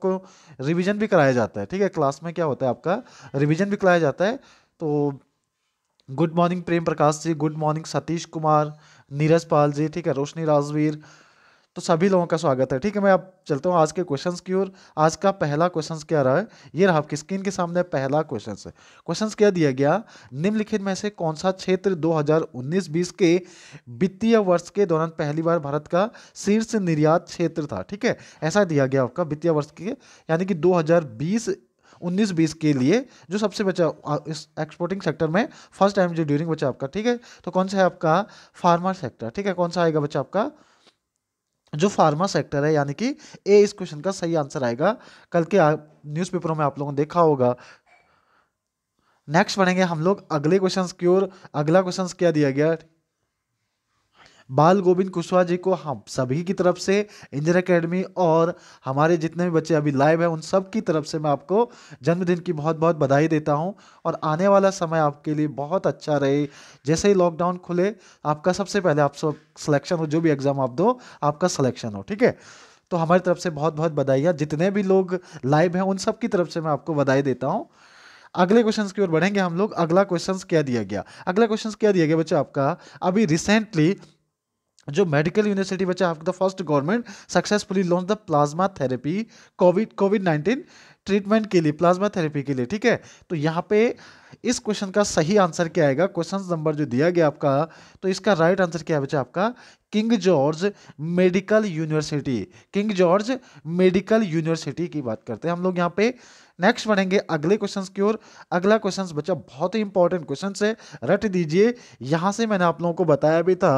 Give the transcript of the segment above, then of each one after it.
को रिवीजन भी कराया जाता है ठीक है क्लास में क्या होता है आपका रिवीजन भी कराया जाता है तो good morning Prem Prakash ji good morning Satish Kumar Neeraj Pal ji ठीक है रोशनी राजवीर तो सभी लोगों का स्वागत है ठीक है मैं अब चलता हूँ आज के क्वेश्चंस की ओर आज का पहला क्वेश्चन क्या रहा है ये रहा आपकी स्क्रीन के सामने पहला क्वेश्चन है क्वेश्चन क्या दिया गया निम्नलिखित में से कौन सा क्षेत्र 2019-20 के वित्तीय वर्ष के दौरान पहली बार भारत का शीर्ष निर्यात क्षेत्र था ठीक है ऐसा दिया गया आपका वित्तीय वर्ष के यानी कि 2020 उन्नीस बीस के लिए जो सबसे बचा इस एक्सपोर्टिंग सेक्टर में फर्स्ट टाइम जो ड्यूरिंग बचा आपका ठीक है तो कौन सा है आपका फार्मर सेक्टर ठीक है कौन सा आएगा बच्चा आपका जो फार्मा सेक्टर है यानी कि ए इस क्वेश्चन का सही आंसर आएगा कल के न्यूज़पेपरों में आप लोगों ने देखा होगा नेक्स्ट पढ़ेंगे हम लोग अगले क्वेश्चंस की ओर अगला क्वेश्चंस क्या दिया गया बाल गोविंद कुशवाहा जी को हम सभी की तरफ से इंदिरा अकेडमी और हमारे जितने भी बच्चे अभी लाइव हैं उन सब की तरफ से मैं आपको जन्मदिन की बहुत बहुत बधाई देता हूँ और आने वाला समय आपके लिए बहुत अच्छा रहे जैसे ही लॉकडाउन खुले आपका सबसे पहले आप सब सिलेक्शन हो जो भी एग्ज़ाम आप दो आपका सलेक्शन हो ठीक है तो हमारी तरफ से बहुत बहुत बधाइयाँ जितने भी लोग लाइव हैं उन सब की तरफ से मैं आपको बधाई देता हूँ अगले क्वेश्चन की ओर बढ़ेंगे हम लोग अगला क्वेश्चन क्या दिया गया अगला क्वेश्चन क्या दिया गया बच्चों आपका अभी रिसेंटली जो मेडिकल यूनिवर्सिटी बच्चा after the first government successfully launch the plasma therapy COVID COVID nineteen treatment के लिए प्लाज्मा थेरेपी के लिए ठीक है तो यहाँ पे इस क्वेश्चन का सही आंसर क्या आएगा क्वेश्चन नंबर जो दिया गया आपका तो इसका राइट right आंसर क्या है बच्चा आपका King George medical university King George medical university की बात करते हैं हम लोग यहाँ पे नेक्स्ट बढ़ेंगे अगले क्वेश्चंस की ओर अगला क्वेश्चंस बच्चा बहुत ही इंपॉर्टेंट क्वेश्चन है रट दीजिए यहाँ से मैंने आप लोगों को बताया भी था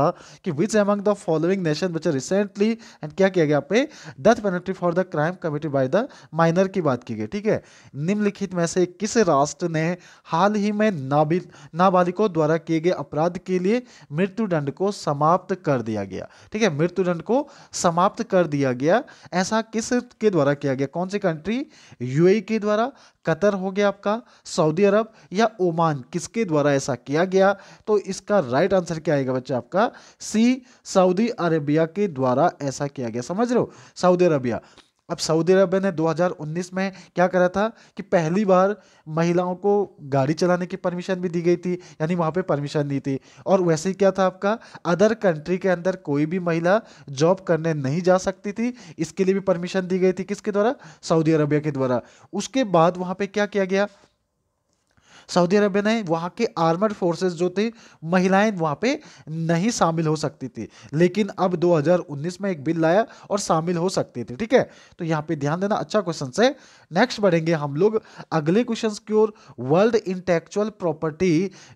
कि which among the following nation बच्चा रिसेंटली एंड क्या किया गया पे death penalty for the crime committed by the minor की बात की गई ठीक है निम्नलिखित में से किस राष्ट्र ने हाल ही में नाबिल नाबालिगों द्वारा किए गए अपराध के लिए मृत्युदंड को समाप्त कर दिया गया ठीक है मृत्युदंड को समाप्त कर दिया गया ऐसा किस के द्वारा किया गया कौन सी कंट्री यूएई e के द्वारा द्वारा कतर हो गया आपका सऊदी अरब या ओमान किसके द्वारा ऐसा किया गया तो इसका राइट आंसर क्या आएगा बच्चा आपका सी सऊदी अरेबिया के द्वारा ऐसा किया गया समझ रहे हो सऊदी अरबिया अब सऊदी अरब ने 2019 में क्या करा था कि पहली बार महिलाओं को गाड़ी चलाने की परमिशन भी दी गई थी यानी वहाँ पे परमिशन दी थी और वैसे ही क्या था आपका अदर कंट्री के अंदर कोई भी महिला जॉब करने नहीं जा सकती थी इसके लिए भी परमिशन दी गई थी किसके द्वारा सऊदी अरबिया के द्वारा उसके बाद वहाँ पर क्या किया गया सऊदी अरब में वहाँ के आर्मड फोर्सेस जो थे महिलाएं वहाँ पे नहीं शामिल हो सकती थी लेकिन अब 2019 में एक बिल लाया और शामिल हो सकती थी ठीक है तो यहाँ पे ध्यान देना अच्छा क्वेश्चन है नेक्स्ट बढ़ेंगे हम लोग अगले क्वेश्चन की ओर वर्ल्ड इंटेक्चुअल प्रॉपर्टी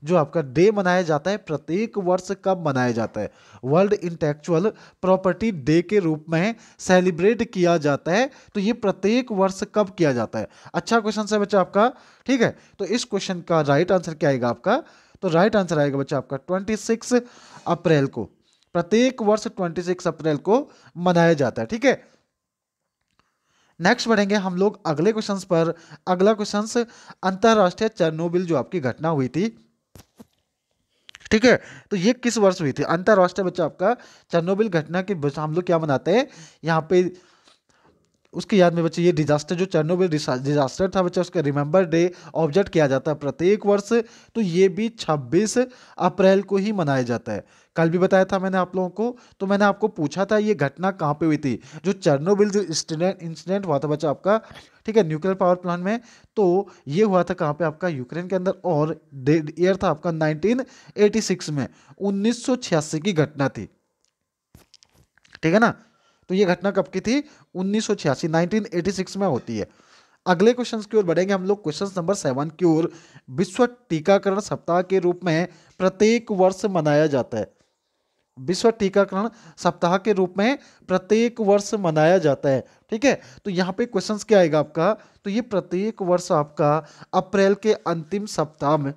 जो आपका डे मनाया जाता है प्रत्येक वर्ष कब मनाया जाता है वर्ल्ड इंटेक्चुअल प्रॉपर्टी डे के रूप में सेलिब्रेट किया जाता है तो ये प्रत्येक वर्ष कब किया जाता है अच्छा क्वेश्चन है बच्चा आपका ठीक है तो इस क्वेश्चन क्वेश्चन का राइट आंसर क्या आएगा आपका तो राइट आंसर आएगा बच्चा आपका ट्वेंटी सिक्स अप्रैल को प्रत्येक वर्ष ट्वेंटी सिक्स अप्रैल को मनाया जाता है ठीक है नेक्स्ट बढ़ेंगे हम लोग अगले क्वेश्चंस पर अगला क्वेश्चन अंतर्राष्ट्रीय चरनोबिल जो आपकी घटना हुई थी ठीक है तो ये किस वर्ष हुई थी अंतर्राष्ट्रीय बच्चा आपका चरनोबिल घटना के हम लोग क्या मनाते हैं यहाँ पे उसकी याद में बच्चे ये डिजास्टर जो चरनोबिल डिजास्टर था बच्चा उसका रिमेंबर डे ऑब्जेक्ट किया जाता है प्रत्येक वर्ष तो ये भी 26 अप्रैल को ही मनाया जाता है कल भी बताया था मैंने आप लोगों को तो मैंने आपको पूछा था ये घटना कहाँ पे हुई थी जो चरनोबिल जो इंसिडेंट हुआ था बच्चा आपका ठीक है न्यूक्लियर पावर प्लांट में तो ये हुआ था कहाँ पे आपका यूक्रेन के अंदर और ईयर था आपका 1986 में 1986 की घटना थी ठीक है ना तो ये घटना कब की थी उन्नीस 1986 में होती है अगले क्वेश्चन की ओर बढ़ेंगे हम लोग क्वेश्चन नंबर सेवन की ओर विश्व टीकाकरण सप्ताह के रूप में प्रत्येक वर्ष मनाया जाता है विश्व टीकाकरण सप्ताह के रूप में प्रत्येक वर्ष मनाया जाता है ठीक है तो यहाँ पे क्वेश्चंस क्या आएगा आपका तो ये प्रत्येक वर्ष आपका अप्रैल के अंतिम सप्ताह में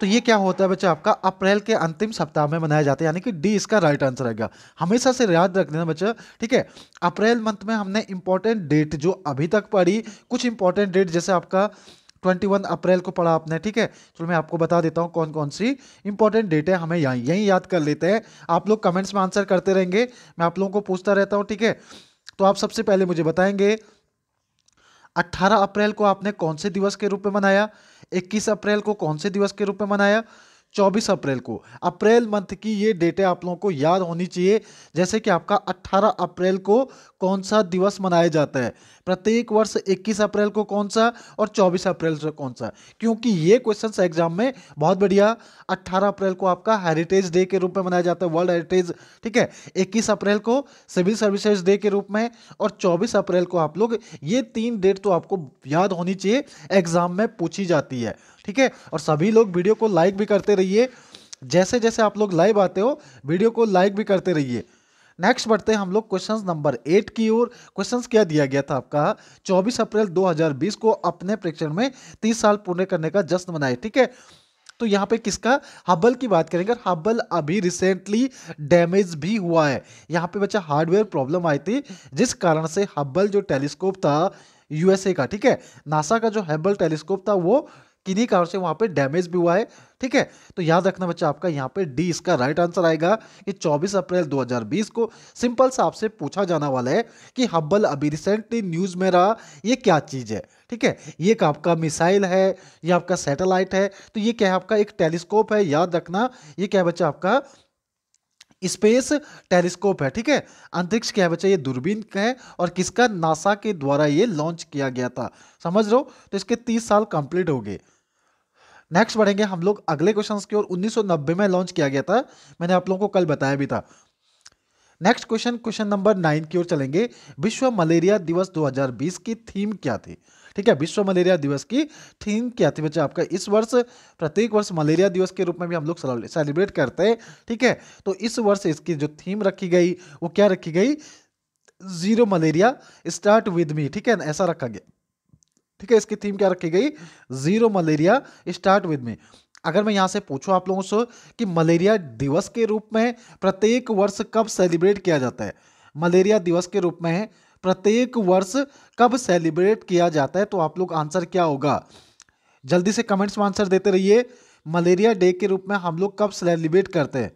तो ये क्या होता है बच्चा आपका अप्रैल के अंतिम सप्ताह में मनाया जाता है यानी कि डी इसका राइट आंसर रहेगा हमेशा से याद रख देना बच्चा ठीक है अप्रैल मंथ में हमने इंपॉर्टेंट डेट जो अभी तक पढ़ी कुछ इंपॉर्टेंट डेट जैसे आपका 21 अप्रैल को पढ़ा आपने ठीक है चलो मैं आपको बता देता हूँ कौन कौन सी इंपॉर्टेंट डेट है हमें यहाँ यहीं याद कर लेते हैं आप लोग कमेंट्स में आंसर करते रहेंगे मैं आप लोगों को पूछता रहता हूँ ठीक है तो आप सबसे पहले मुझे बताएंगे 18 अप्रैल को आपने कौन से दिवस के रूप में मनाया 21 अप्रैल को कौन से दिवस के रूप में मनाया 24 अप्रैल को अप्रैल मंथ की ये डेटें आप लोगों को याद होनी चाहिए जैसे कि आपका 18 अप्रैल को कौन सा दिवस मनाया जाता है प्रत्येक वर्ष 21 अप्रैल को कौन सा और 24 अप्रैल को कौन सा क्योंकि ये क्वेश्चन एग्जाम में बहुत बढ़िया 18 अप्रैल को आपका हेरिटेज डे के रूप में मनाया जाता है वर्ल्ड हेरिटेज ठीक है इक्कीस अप्रैल को सिविल सर्विसेज डे के रूप में और चौबीस अप्रैल को आप लोग ये तीन डेट तो आपको याद होनी चाहिए एग्जाम में पूछी जाती है ठीक है और सभी लोग वीडियो को लाइक भी करते रहिए जैसे जैसे आप लोग लाइव आते हो वीडियो को लाइक भी करते रहिए नेक्स्ट बढ़ते हैं हम लोग क्वेश्चंस नंबर एट की ओर क्वेश्चंस क्या दिया गया था आपका 24 अप्रैल 2020 को अपने प्रेक्षण में 30 साल पूरे करने का जश्न मनाया ठीक है तो यहाँ पे किसका हबल की बात करेंगे हबल अभी रिसेंटली डैमेज भी हुआ है यहाँ पे बच्चा हार्डवेयर प्रॉब्लम आई थी जिस कारण से हब्बल जो टेलीस्कोप था यूएसए का ठीक है नासा का जो हेबल टेलीस्कोप था वो किन्हीं कारण से वहाँ पे डैमेज भी हुआ है ठीक है तो याद रखना बच्चा आपका यहाँ पे डी इसका राइट आंसर आएगा कि 24 अप्रैल 2020 को सिंपल सा आपसे पूछा जाना वाला है कि हब्बल अभी रिसेंटली न्यूज़ में रहा ये क्या चीज़ है ठीक है ये आपका मिसाइल है ये आपका सैटेलाइट है तो ये क्या है आपका एक टेलीस्कोप है याद रखना ये क्या है बच्चा आपका स्पेस टेलीस्कोप है ठीक है अंतरिक्ष क्या है बच्चा ये दूरबीन का है और किसका नासा के द्वारा ये लॉन्च किया गया था समझ लो तो इसके तीस साल कंप्लीट हो गए नेक्स्ट बढ़ेंगे हम लोग अगले क्वेश्चन की ओर 1990 में लॉन्च किया गया था मैंने आप लोगों को कल बताया भी था next question question number nine की ओर चलेंगे विश्व मलेरिया दिवस 2020 की थीम क्या थी ठीक है विश्व मलेरिया दिवस की थीम क्या थी बच्चे आपका इस वर्ष प्रत्येक वर्ष मलेरिया दिवस के रूप में भी हम लोग सेलिब्रेट करते हैं ठीक है तो इस वर्ष इसकी जो थीम रखी गई वो क्या रखी गई zero malaria start with me ठीक है ऐसा रखा गया ठीक है इसकी थीम क्या रखी गई zero malaria start with me अगर मैं यहां से पूछूं आप लोगों से कि मलेरिया दिवस के रूप में प्रत्येक वर्ष कब सेलिब्रेट किया जाता है मलेरिया दिवस के रूप में प्रत्येक वर्ष कब सेलिब्रेट किया जाता है तो आप लोग आंसर क्या होगा जल्दी से कमेंट्स में आंसर देते रहिए मलेरिया डे के रूप में हम लोग कब सेलिब्रेट करते हैं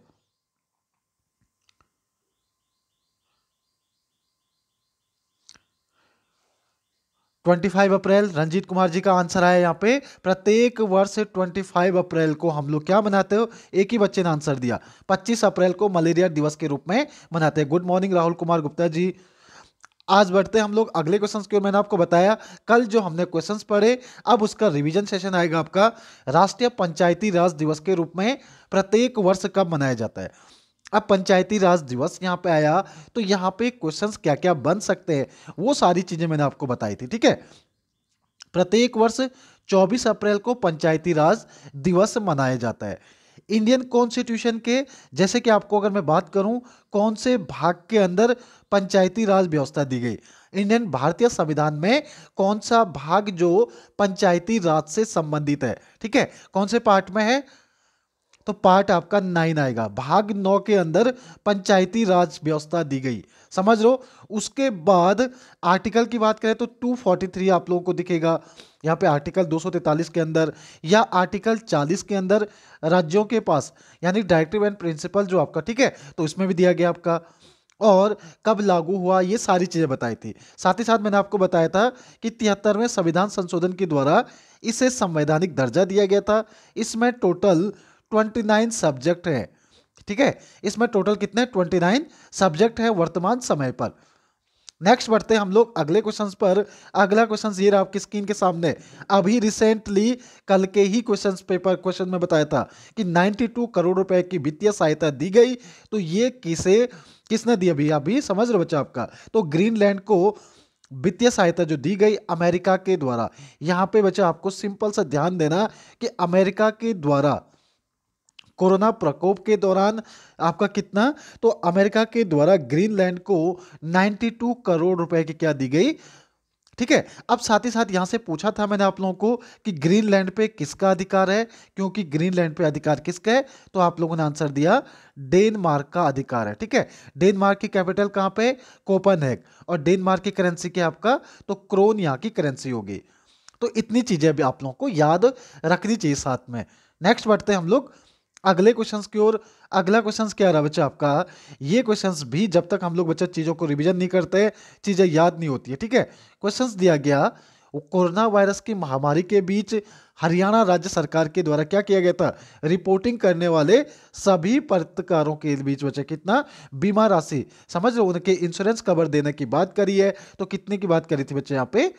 25 अप्रैल रंजीत कुमार जी का आंसर आया यहाँ पे प्रत्येक वर्ष 25 अप्रैल को हम लोग क्या मनाते हो एक ही बच्चे ने आंसर दिया 25 अप्रैल को मलेरिया दिवस के रूप में मनाते हैं गुड मॉर्निंग राहुल कुमार गुप्ता जी आज बढ़ते हम लोग अगले क्वेश्चन की ओर मैंने आपको बताया कल जो हमने क्वेश्चन पढ़े अब उसका रिविजन सेशन आएगा आपका राष्ट्रीय पंचायती राज दिवस के रूप में प्रत्येक वर्ष कब मनाया जाता है अब पंचायती राज दिवस यहाँ पे आया तो यहाँ पे क्वेश्चंस क्या क्या बन सकते हैं वो सारी चीज़ें मैंने आपको बताई थी ठीक है प्रत्येक वर्ष 24 अप्रैल को पंचायती राज दिवस मनाया जाता है इंडियन कॉन्स्टिट्यूशन के जैसे कि आपको अगर मैं बात करूं कौन से भाग के अंदर पंचायती राज व्यवस्था दी गई इंडियन भारतीय संविधान में कौन सा भाग जो पंचायती राज से संबंधित है ठीक है कौन से पार्ट में है तो पार्ट आपका नाइन आएगा भाग नौ के अंदर पंचायती राज व्यवस्था दी गई समझ लो उसके बाद आर्टिकल की बात करें तो 243 आप लोगों को दिखेगा यहाँ पे आर्टिकल 243 के अंदर या आर्टिकल 40 के अंदर राज्यों के पास यानी डायरेक्टिव एंड प्रिंसिपल जो आपका ठीक है तो इसमें भी दिया गया आपका और कब लागू हुआ ये सारी चीज़ें बताई थी साथ ही साथ मैंने आपको बताया था कि तिहत्तरवें संविधान संशोधन के द्वारा इसे संवैधानिक दर्जा दिया गया था इसमें टोटल ट्वेंटी नाइन सब्जेक्ट है ठीक है इसमें टोटल कितने ट्वेंटी नाइन सब्जेक्ट है वर्तमान समय पर नेक्स्ट बढ़ते हैं हम लोग अगले क्वेश्चंस पर अगला क्वेश्चंस ये रहा आपकी स्क्रीन के सामने अभी रिसेंटली कल के ही क्वेश्चंस पेपर क्वेश्चन में बताया था कि 92 करोड़ रुपए की वित्तीय सहायता दी गई तो ये किसे किसने दी अभी अभी समझ रहे बच्चा आपका तो ग्रीनलैंड को वित्तीय सहायता जो दी गई अमेरिका के द्वारा यहाँ पे बच्चा आपको सिंपल सा ध्यान देना कि अमेरिका के द्वारा कोरोना प्रकोप के दौरान आपका कितना तो अमेरिका के द्वारा ग्रीनलैंड को 92 करोड़ रुपए की क्या दी गई ठीक है अब साथ ही साथ यहां से पूछा था मैंने आप लोगों को कि ग्रीनलैंड पे किसका अधिकार है क्योंकि ग्रीनलैंड पे अधिकार किसका है तो आप लोगों ने आंसर दिया डेनमार्क का अधिकार है ठीक है डेनमार्क की कैपिटल कहां पे है और डेनमार्क की करेंसी क्या आपका तो क्रोन यहां की करेंसी होगी तो इतनी चीजें भी आप लोगों को याद रखनी चाहिए साथ में नेक्स्ट बढ़ते हैं हम लोग अगले क्वेश्चंस की ओर अगला क्वेश्चंस क्या रहा बच्चा आपका ये क्वेश्चंस भी जब तक हम लोग बच्चा चीज़ों को रिवीजन नहीं करते चीज़ें याद नहीं होती है ठीक है क्वेश्चंस दिया गया कोरोना वायरस की महामारी के बीच हरियाणा राज्य सरकार के द्वारा क्या किया गया था रिपोर्टिंग करने वाले सभी पत्रकारों के बीच बचे कितना बीमा राशि समझ लो उनके इंश्योरेंस कवर देने की बात करी है तो कितने की बात करी थी बच्चे यहाँ पे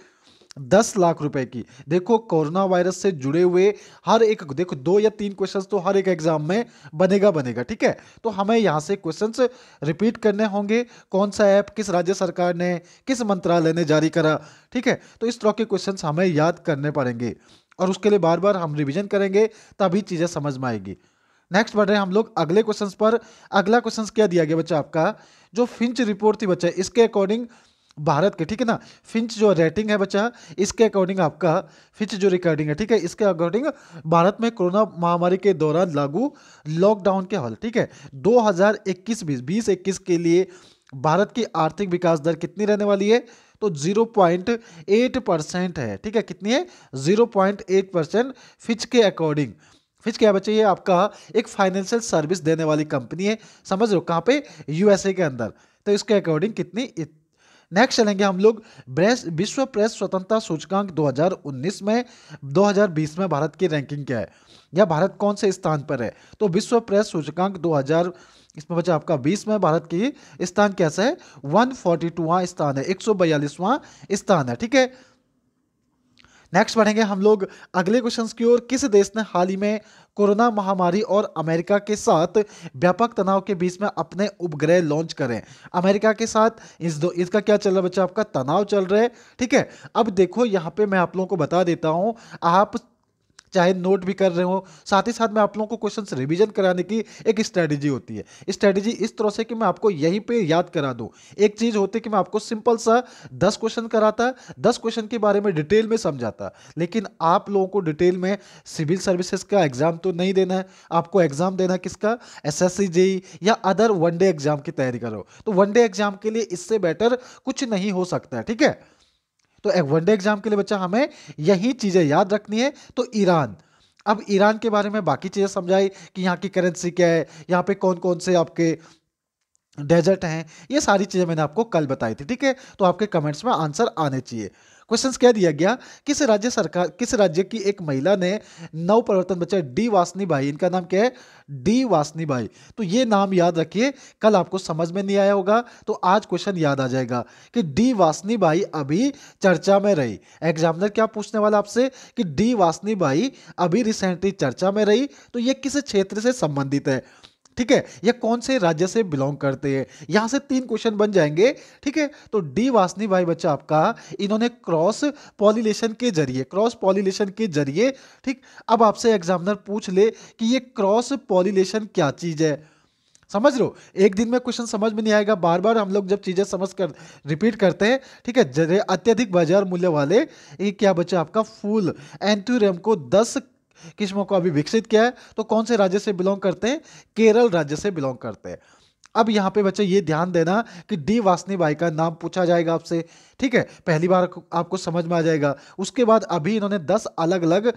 दस लाख रुपए की देखो कोरोना वायरस से जुड़े हुए हर एक देखो दो या तीन क्वेश्चंस तो हर एक एग्जाम में बनेगा बनेगा ठीक है तो हमें यहां से क्वेश्चंस रिपीट करने होंगे कौन सा ऐप किस राज्य सरकार ने किस मंत्रालय ने जारी करा ठीक है तो इस तरह के क्वेश्चंस हमें याद करने पड़ेंगे और उसके लिए बार बार हम रिविजन करेंगे तभी चीज़ें समझ में आएगी नेक्स्ट बढ़ रहे हैं हम लोग अगले क्वेश्चंस पर अगला क्वेश्चंस क्या दिया गया बच्चा आपका जो फिंच रिपोर्ट थी बच्चा इसके अकॉर्डिंग भारत के ठीक है ना फिंच जो रेटिंग है बच्चा इसके अकॉर्डिंग आपका फिंच जो रिकॉर्डिंग है ठीक है इसके अकॉर्डिंग भारत में कोरोना महामारी के दौरान लागू लॉकडाउन के हल ठीक है 2021 बीस बीस इक्कीस के लिए भारत की आर्थिक विकास दर कितनी रहने वाली है तो 0.8 परसेंट है ठीक है कितनी है 0.8 परसेंट फिच के अकॉर्डिंग फिच क्या बच्चे ये आपका एक फाइनेंशियल सर्विस देने वाली कंपनी है समझ लो कहाँ पे यूएसए के अंदर तो इसके अकॉर्डिंग कितनी नेक्स्ट चलेंगे हम लोग ब्रेस विश्व प्रेस स्वतंत्रता सूचकांक 2019 में 2020 में भारत की रैंकिंग क्या है या भारत कौन से स्थान पर है तो विश्व प्रेस सूचकांक 2000 इसमें बचा आपका 20 में भारत की स्थान कैसा है वन फोर्टी स्थान है एक स्थान है ठीक है नेक्स्ट बढ़ेंगे हम लोग अगले क्वेश्चन की ओर किस देश ने हाल ही में कोरोना महामारी और अमेरिका के साथ व्यापक तनाव के बीच में अपने उपग्रह लॉन्च करें अमेरिका के साथ इस दो इसका क्या चल रहा है बच्चा आपका तनाव चल रहा है ठीक है अब देखो यहाँ पे मैं आप लोगों को बता देता हूँ आप चाहे नोट भी कर रहे हो साथ ही साथ मैं आप लोगों को क्वेश्चन रिविजन कराने की एक स्ट्रैटेजी होती है स्ट्रैटेजी इस तरह से कि मैं आपको यहीं पर याद करा दूँ एक चीज़ होती है कि मैं आपको सिंपल सा दस क्वेश्चन कराता दस क्वेश्चन के बारे में डिटेल में समझाता लेकिन आप लोगों को डिटेल में सिविल सर्विसेज का एग्जाम तो नहीं देना है आपको एग्जाम देना किसका एस एस या अदर वनडे एग्जाम की तैयारी करो तो वनडे एग्जाम के लिए इससे बेटर कुछ नहीं हो सकता है ठीक है तो वनडे एग्जाम के लिए बच्चा हमें यही चीज़ें याद रखनी है तो ईरान अब ईरान के बारे में बाकी चीज़ें समझाई कि यहाँ की करेंसी क्या है यहाँ पे कौन कौन से आपके डेजर्ट हैं ये सारी चीज़ें मैंने आपको कल बताई थी ठीक है तो आपके कमेंट्स में आंसर आने चाहिए क्वेश्चंस क्या दिया गया किस राज्य सरकार किस राज्य की एक महिला ने नव परिवर्तन बच्चा डी वासनी भाई इनका नाम क्या है डी वासनी भाई तो ये नाम याद रखिए कल आपको समझ में नहीं आया होगा तो आज क्वेश्चन याद आ जाएगा कि डी वासनी भाई अभी चर्चा में रही एग्जामिनर क्या पूछने वाला आपसे कि डी वासनी भाई अभी रिसेंटली चर्चा में रही तो ये किस क्षेत्र से संबंधित है ठीक है यह कौन से राज्य से बिलोंग करते हैं यहां से तीन क्वेश्चन बन जाएंगे ठीक है तो डी वासनी भाई बच्चा आपका इन्होंने क्रॉस पॉलिलेशन के जरिए क्रॉस पॉलिलेशन के जरिए ठीक अब आपसे एग्जामिनर पूछ ले कि ये क्रॉस पॉलिलेशन क्या चीज है समझ लो एक दिन में क्वेश्चन समझ में नहीं आएगा बार बार हम लोग जब चीज़ें समझ कर रिपीट करते हैं ठीक है अत्यधिक बाजार मूल्य वाले ये क्या बच्चा आपका फूल एंथ्यूरियम को 10 किस्मों को अभी विकसित किया है तो कौन से राज्य से बिलोंग करते हैं केरल राज्य से बिलोंग करते हैं अब यहाँ पे बच्चे ये ध्यान देना कि डी वासनी बाई का नाम पूछा जाएगा आपसे ठीक है पहली बार आपको समझ में आ जाएगा उसके बाद अभी इन्होंने दस अलग अलग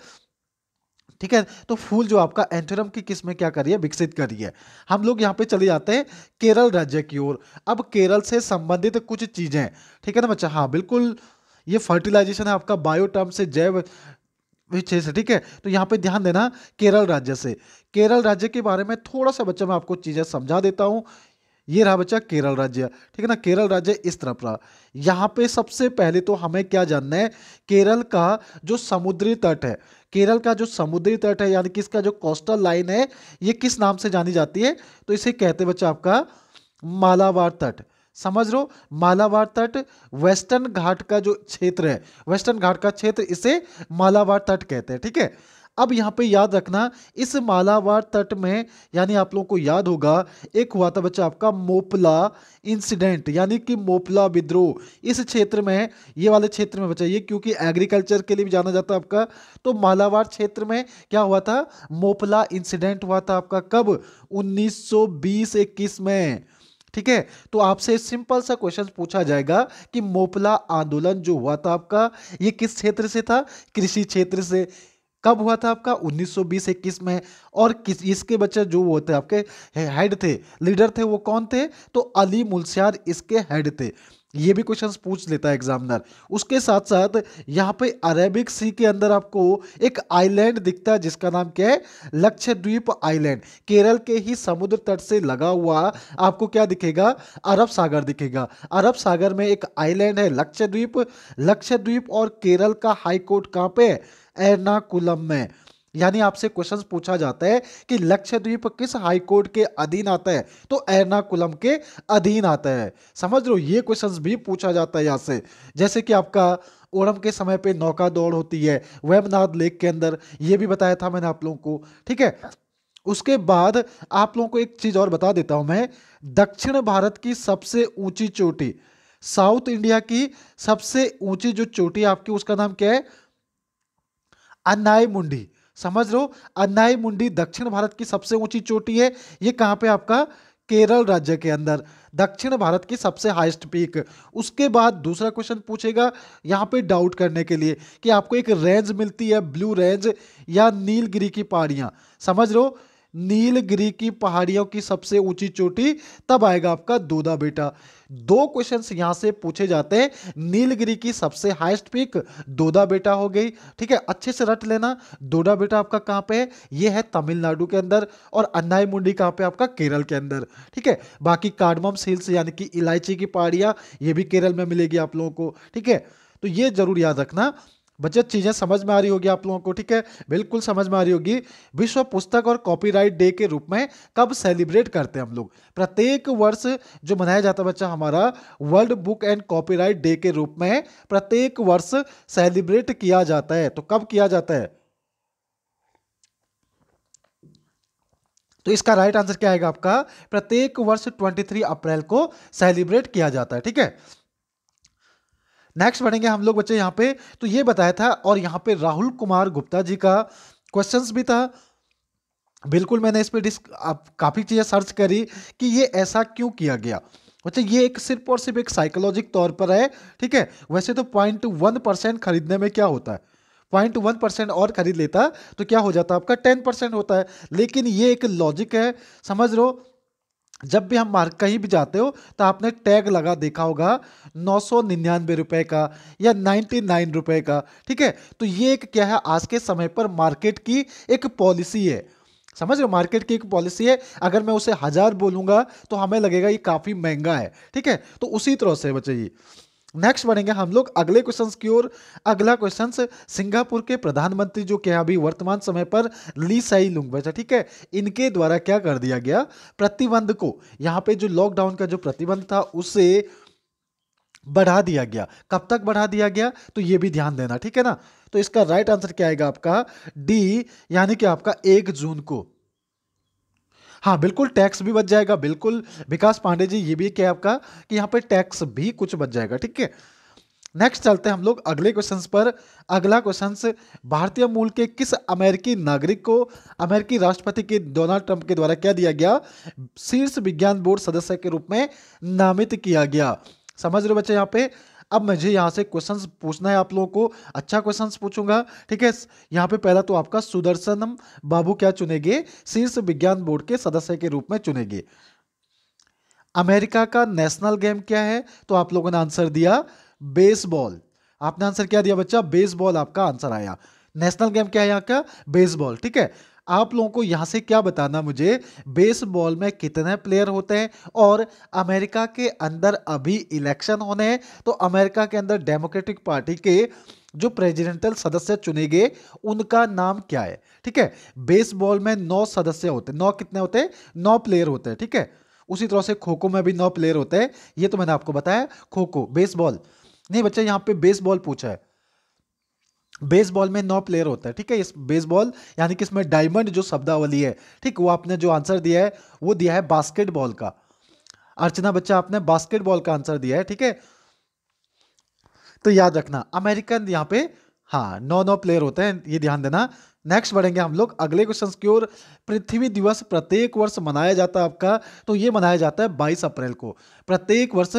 ठीक है तो फूल जो आपका एंटरम की किस्म क्या करिए विकसित करिए हम लोग यहाँ पे चले जाते हैं केरल राज्य की ओर अब केरल से संबंधित कुछ चीजें ठीक है ना बच्चा हाँ बिल्कुल ये फर्टिलाइजेशन है आपका बायोटर्म से जैव पीछे से ठीक है तो यहाँ पे ध्यान देना केरल राज्य से केरल राज्य के बारे में थोड़ा सा बच्चा मैं आपको चीज़ें समझा देता हूँ ये रहा बच्चा केरल राज्य ठीक है ना केरल राज्य इस तरफ रहा यहाँ पे सबसे पहले तो हमें क्या जानना है केरल का जो समुद्री तट है केरल का जो समुद्री तट है यानी कि इसका जो कोस्टल लाइन है ये किस नाम से जानी जाती है तो इसे कहते बच्चा आपका मालावार तट समझ लो मालावार तट वेस्टर्न घाट का जो क्षेत्र है वेस्टर्न घाट का क्षेत्र इसे मालावार तट कहते हैं ठीक है थीके? अब यहाँ पे याद रखना इस मालावार तट में यानी आप लोगों को याद होगा एक हुआ था बच्चा आपका मोपला इंसिडेंट यानी कि मोपला विद्रोह इस क्षेत्र में ये वाले क्षेत्र में बच्चा ये क्योंकि एग्रीकल्चर के लिए भी जाना जाता है आपका तो मालावार क्षेत्र में क्या हुआ था मोपला इंसिडेंट हुआ था आपका कब उन्नीस सौ में ठीक है तो आपसे सिंपल सा क्वेश्चन पूछा जाएगा कि मोपला आंदोलन जो हुआ था आपका ये किस क्षेत्र से था कृषि क्षेत्र से कब हुआ था आपका 1920-21 में और किस इसके बच्चे जो वो थे आपके हेड थे लीडर थे वो कौन थे तो अली मुलसियार इसके हेड थे ये भी क्वेश्चन पूछ लेता है एग्जामिनर उसके साथ साथ यहाँ पे अरेबिक सी के अंदर आपको एक आइलैंड दिखता है जिसका नाम क्या है लक्षद्वीप आइलैंड केरल के ही समुद्र तट से लगा हुआ आपको क्या दिखेगा अरब सागर दिखेगा अरब सागर में एक आइलैंड है लक्षद्वीप लक्षद्वीप और केरल का हाईकोर्ट कहाँ पे है एर्नाकुलम में यानी आपसे क्वेश्चन पूछा जाता है कि लक्षद्वीप किस हाईकोर्ट के अधीन आता है तो एर्नाकुलम के अधीन आता है समझ लो ये क्वेश्चन भी पूछा जाता है यहाँ से जैसे कि आपका ओणम के समय पे नौका दौड़ होती है वेबनाद लेक के अंदर ये भी बताया था मैंने आप लोगों को ठीक है उसके बाद आप लोगों को एक चीज और बता देता हूं मैं दक्षिण भारत की सबसे ऊंची चोटी साउथ इंडिया की सबसे ऊंची जो चोटी आपकी उसका नाम क्या है अन्नाई मुंडी समझ लो अन्नाई मुंडी दक्षिण भारत की सबसे ऊंची चोटी है ये कहाँ पे आपका केरल राज्य के अंदर दक्षिण भारत की सबसे हाईएस्ट पीक उसके बाद दूसरा क्वेश्चन पूछेगा यहाँ पे डाउट करने के लिए कि आपको एक रेंज मिलती है ब्लू रेंज या नीलगिरी की पहाड़ियाँ समझ लो नीलगिरी की पहाड़ियों की सबसे ऊंची चोटी तब आएगा आपका दूधा बेटा दो क्वेश्चन यहां से पूछे जाते हैं नीलगिरी की सबसे हाईएस्ट पीक दोदा बेटा हो गई ठीक है अच्छे से रट लेना दोडा बेटा आपका कहां पे है ये है तमिलनाडु के अंदर और अन्नाई मुंडी कहां पे आपका केरल के अंदर ठीक है बाकी कार्डमम सील्स यानी कि इलायची की पहाड़ियां ये भी केरल में मिलेगी आप लोगों को ठीक है तो ये जरूर याद रखना बचत चीज़ें समझ में आ रही होगी आप लोगों को ठीक है बिल्कुल समझ में आ रही होगी विश्व पुस्तक और कॉपीराइट डे के रूप में कब सेलिब्रेट करते हैं हम लोग प्रत्येक वर्ष जो मनाया जाता है बच्चा हमारा world book and copyright day के रूप में प्रत्येक वर्ष सेलिब्रेट किया जाता है तो कब किया जाता है तो इसका राइट आंसर क्या आएगा आपका प्रत्येक वर्ष ट्वेंटी अप्रैल को सेलिब्रेट किया जाता है ठीक है नेक्स्ट बढ़ेंगे हम लोग बच्चे यहाँ पे तो ये बताया था और यहाँ पे राहुल कुमार गुप्ता जी का क्वेश्चंस भी था बिल्कुल मैंने इस पर डिस्क आप काफ़ी चीज़ें सर्च करी कि ये ऐसा क्यों किया गया अच्छा ये एक सिर्फ और सिर्फ एक साइकोलॉजिक तौर पर है ठीक है वैसे तो पॉइंट वन परसेंट खरीदने में क्या होता है पॉइंट वन परसेंट और खरीद लेता तो क्या हो जाता आपका टेन परसेंट होता है लेकिन ये एक लॉजिक है समझ लो जब भी हम मार्क कहीं भी जाते हो तो आपने टैग लगा देखा होगा नौ सौ निन्यानवे रुपये का या नाइन्टी नाइन रुपये का ठीक है तो ये एक क्या है आज के समय पर मार्केट की एक पॉलिसी है समझ रहे हो मार्केट की एक पॉलिसी है अगर मैं उसे हज़ार बोलूँगा तो हमें लगेगा ये काफ़ी महंगा है ठीक है तो उसी तरह से बचाइए नेक्स्ट बढ़ेंगे हम लोग अगले क्वेश्चन की ओर अगला क्वेश्चन सिंगापुर के प्रधानमंत्री जो क्या अभी वर्तमान समय पर ली साई लुंग ठीक है इनके द्वारा क्या कर दिया गया प्रतिबंध को यहाँ पे जो लॉकडाउन का जो प्रतिबंध था उसे बढ़ा दिया गया कब तक बढ़ा दिया गया तो ये भी ध्यान देना ठीक है ना तो इसका राइट आंसर क्या आएगा आपका डी यानी कि आपका एक जून को हाँ बिल्कुल टैक्स भी बच जाएगा बिल्कुल विकास पांडे जी ये भी क्या आपका कि यहाँ पे टैक्स भी कुछ बच जाएगा ठीक है नेक्स्ट चलते हैं हम लोग अगले क्वेश्चन पर अगला क्वेश्चन भारतीय मूल के किस अमेरिकी नागरिक को अमेरिकी राष्ट्रपति के डोनाल्ड ट्रंप के द्वारा क्या दिया गया शीर्ष विज्ञान बोर्ड सदस्य के रूप में नामित किया गया समझ रहे बच्चे यहाँ पे अब मुझे यहाँ से क्वेश्चन पूछना है आप लोगों को अच्छा क्वेश्चन पूछूंगा ठीक है यहाँ पे पहला तो आपका सुदर्शनम बाबू क्या चुनेंगे शीर्ष विज्ञान बोर्ड के सदस्य के रूप में चुनेंगे अमेरिका का नेशनल गेम क्या है तो आप लोगों ने आंसर दिया बेसबॉल आपने आंसर क्या दिया बच्चा बेसबॉल आपका आंसर आया नेशनल गेम क्या है यहाँ का बेसबॉल ठीक है आप लोगों को यहाँ से क्या बताना मुझे बेसबॉल में कितने प्लेयर होते हैं और अमेरिका के अंदर अभी इलेक्शन होने हैं तो अमेरिका के अंदर डेमोक्रेटिक पार्टी के जो प्रेजिडेंटल सदस्य चुने गए उनका नाम क्या है ठीक है बेसबॉल में नौ सदस्य होते नौ कितने होते हैं नौ प्लेयर होते हैं ठीक है उसी तरह से खोखो में भी नौ प्लेयर होते हैं ये तो मैंने आपको बताया खो खो बेसबॉल नहीं बच्चा यहाँ पे बेसबॉल पूछा है बेसबॉल में नौ प्लेयर होता है ठीक है इस बेसबॉल यानी कि इसमें डायमंड जो शब्दावली है ठीक वो आपने जो आंसर दिया है वो दिया है बास्केटबॉल का अर्चना बच्चा आपने बास्केटबॉल का आंसर दिया है ठीक है तो याद रखना अमेरिकन यहाँ पे हाँ नौ नौ प्लेयर होते हैं ये ध्यान देना नेक्स्ट बढ़ेंगे हम लोग अगले क्वेश्चन की ओर पृथ्वी दिवस प्रत्येक वर्ष मनाया जाता है आपका तो ये मनाया जाता है बाईस अप्रैल को प्रत्येक वर्ष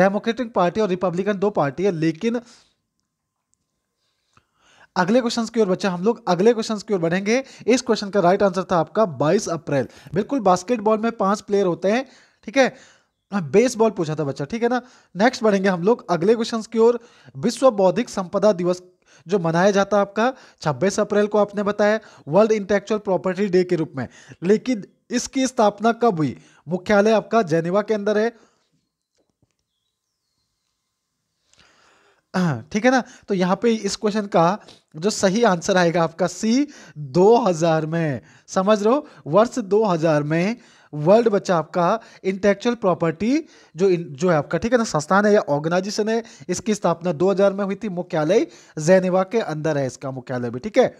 डेमोक्रेटिक पार्टी और रिपब्लिकन दो पार्टी है लेकिन अगले क्वेश्चन की ओर बच्चा हम लोग अगले क्वेश्चन की ओर बढ़ेंगे इस क्वेश्चन का राइट आंसर था आपका बाईस अप्रैल बिल्कुल बास्केटबॉल में पांच प्लेयर होते हैं ठीक है बेसबॉल पूछा था बच्चा ठीक है ना नेक्स्ट बढ़ेंगे हम लोग अगले क्वेश्चन की ओर विश्व बौद्धिक संपदा दिवस जो मनाया जाता है आपका 26 अप्रैल को आपने बताया वर्ल्ड इंटेलेक्चुअल प्रॉपर्टी डे के रूप में लेकिन इसकी स्थापना कब हुई मुख्यालय आपका जेनेवा के अंदर है ठीक है ना तो यहाँ पे इस क्वेश्चन का जो सही आंसर आएगा आपका सी 2000 में समझ रहे हो वर्ष 2000 में वर्ल्ड बच्चा आपका इंटेक्चुअल प्रॉपर्टी जो जो है आपका ठीक है ना संस्थान है या ऑर्गेनाइजेशन है इसकी स्थापना 2000 में हुई थी मुख्यालय जेनेवा के अंदर है इसका मुख्यालय भी ठीक है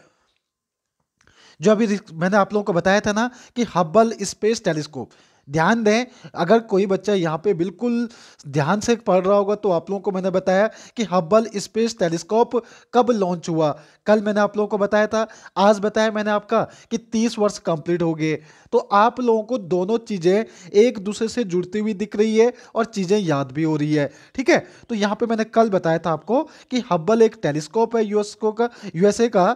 जो अभी मैंने आप लोगों को बताया था ना कि हब्बल स्पेस टेलीस्कोप ध्यान दें अगर कोई बच्चा यहाँ पे बिल्कुल ध्यान से पढ़ रहा होगा तो आप लोगों को मैंने बताया कि हब्बल स्पेस टेलीस्कोप कब लॉन्च हुआ कल मैंने आप लोगों को बताया था आज बताया मैंने आपका कि तीस वर्ष कंप्लीट हो गए तो आप लोगों को दोनों चीज़ें एक दूसरे से जुड़ती हुई दिख रही है और चीज़ें याद भी हो रही है ठीक है तो यहाँ पर मैंने कल बताया था आपको कि हब्बल एक टेलीस्कोप है यूएसको का यूएसए का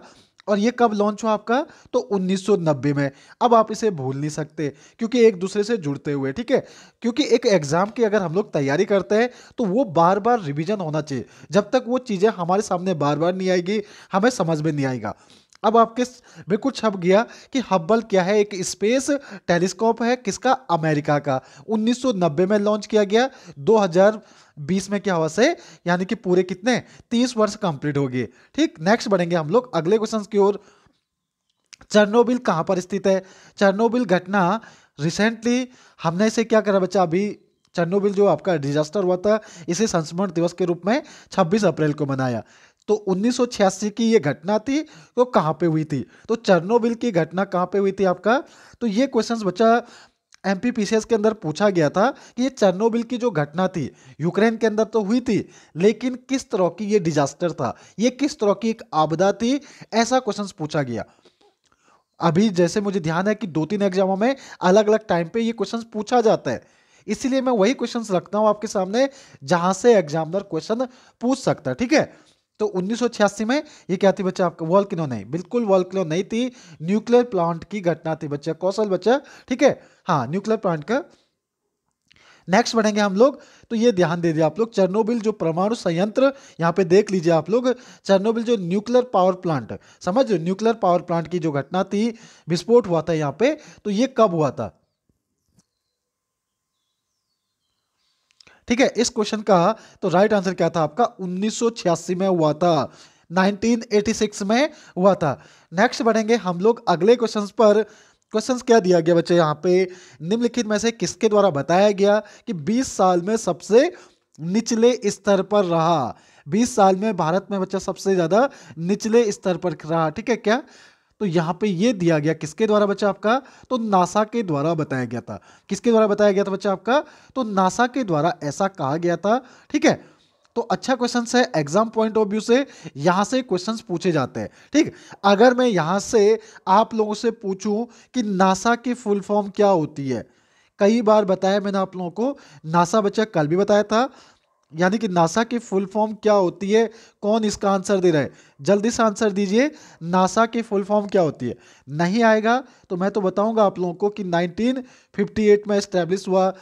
और ये कब लॉन्च हुआ आपका तो 1990 में अब आप इसे भूल नहीं सकते क्योंकि एक दूसरे से जुड़ते हुए ठीक है क्योंकि एक एग्ज़ाम की अगर हम लोग तैयारी करते हैं तो वो बार बार रिवीजन होना चाहिए जब तक वो चीज़ें हमारे सामने बार बार नहीं आएगी हमें समझ में नहीं आएगा अब आपके में कुछ छप गया कि हब्बल क्या है एक स्पेस टेलीस्कोप है किसका अमेरिका का 1990 में लॉन्च किया गया 2000 बीस में क्या हुआ से यानी कि पूरे कितने तीस वर्ष कंप्लीट हो गए ठीक नेक्स्ट बढ़ेंगे हम लोग अगले क्वेश्चन की ओर चरनोबिल कहाँ पर स्थित है चरनोबिल घटना रिसेंटली हमने इसे क्या करा बच्चा अभी चरनोबिल जो आपका डिजास्टर हुआ था इसे संस्मरण दिवस के रूप में 26 अप्रैल को मनाया तो उन्नीस की ये घटना थी वो तो कहाँ पे हुई थी तो चरनोबिल की घटना कहाँ पे हुई थी आपका तो ये क्वेश्चंस बच्चा एम के अंदर पूछा गया था कि ये चर्नोबिल की जो घटना थी यूक्रेन के अंदर तो हुई थी लेकिन किस तरह की ये डिजास्टर था ये किस तरह की एक आपदा थी ऐसा क्वेश्चन पूछा गया अभी जैसे मुझे ध्यान है कि दो तीन एग्जामों में अलग अलग टाइम पे ये क्वेश्चन पूछा जाता है इसीलिए मैं वही क्वेश्चन रखता हूं आपके सामने जहां से एग्जामिनर क्वेश्चन पूछ सकता है ठीक है तो उन्नीस में ये क्या थी बच्चा आपका वॉल्किनो नहीं बिल्कुल वॉल्किनो नहीं थी न्यूक्लियर प्लांट की घटना थी बच्चा कौशल बच्चा ठीक है हाँ न्यूक्लियर प्लांट का नेक्स्ट बढ़ेंगे हम लोग तो ये ध्यान दे दिया आप लोग चरनोबिल जो परमाणु संयंत्र यहाँ पे देख लीजिए आप लोग चरनोबिल जो न्यूक्लियर पावर प्लांट समझ न्यूक्लियर पावर प्लांट की जो घटना थी विस्फोट हुआ था यहाँ पे तो ये कब हुआ था ठीक है इस क्वेश्चन का तो राइट आंसर क्या था आपका उन्नीस में हुआ था 1986 में हुआ था नेक्स्ट बढ़ेंगे हम लोग अगले क्वेश्चंस पर क्वेश्चंस क्या दिया गया बच्चे यहाँ पे निम्नलिखित में से किसके द्वारा बताया गया कि 20 साल में सबसे निचले स्तर पर रहा 20 साल में भारत में बच्चा सबसे ज्यादा निचले स्तर पर रहा ठीक है क्या तो यहाँ पे ये दिया गया किसके द्वारा बच्चा आपका तो नासा के द्वारा बताया गया था किसके द्वारा बताया गया था बच्चा आपका तो नासा के द्वारा ऐसा कहा गया था ठीक है तो अच्छा क्वेश्चन है एग्जाम पॉइंट ऑफ व्यू से यहां से क्वेश्चंस पूछे जाते हैं ठीक अगर मैं यहां से आप लोगों से पूछूं कि नासा की फुल फॉर्म क्या होती है कई बार बताया मैंने आप लोगों को नासा बच्चा कल भी बताया था यानी कि नासा की फुल फॉर्म क्या होती है कौन इसका आंसर दे रहा है जल्दी से आंसर दीजिए नासा की फुल फॉर्म क्या होती है नहीं आएगा तो मैं तो बताऊंगा आप लोगों को कि 1958 में इस्टेब्लिश हुआ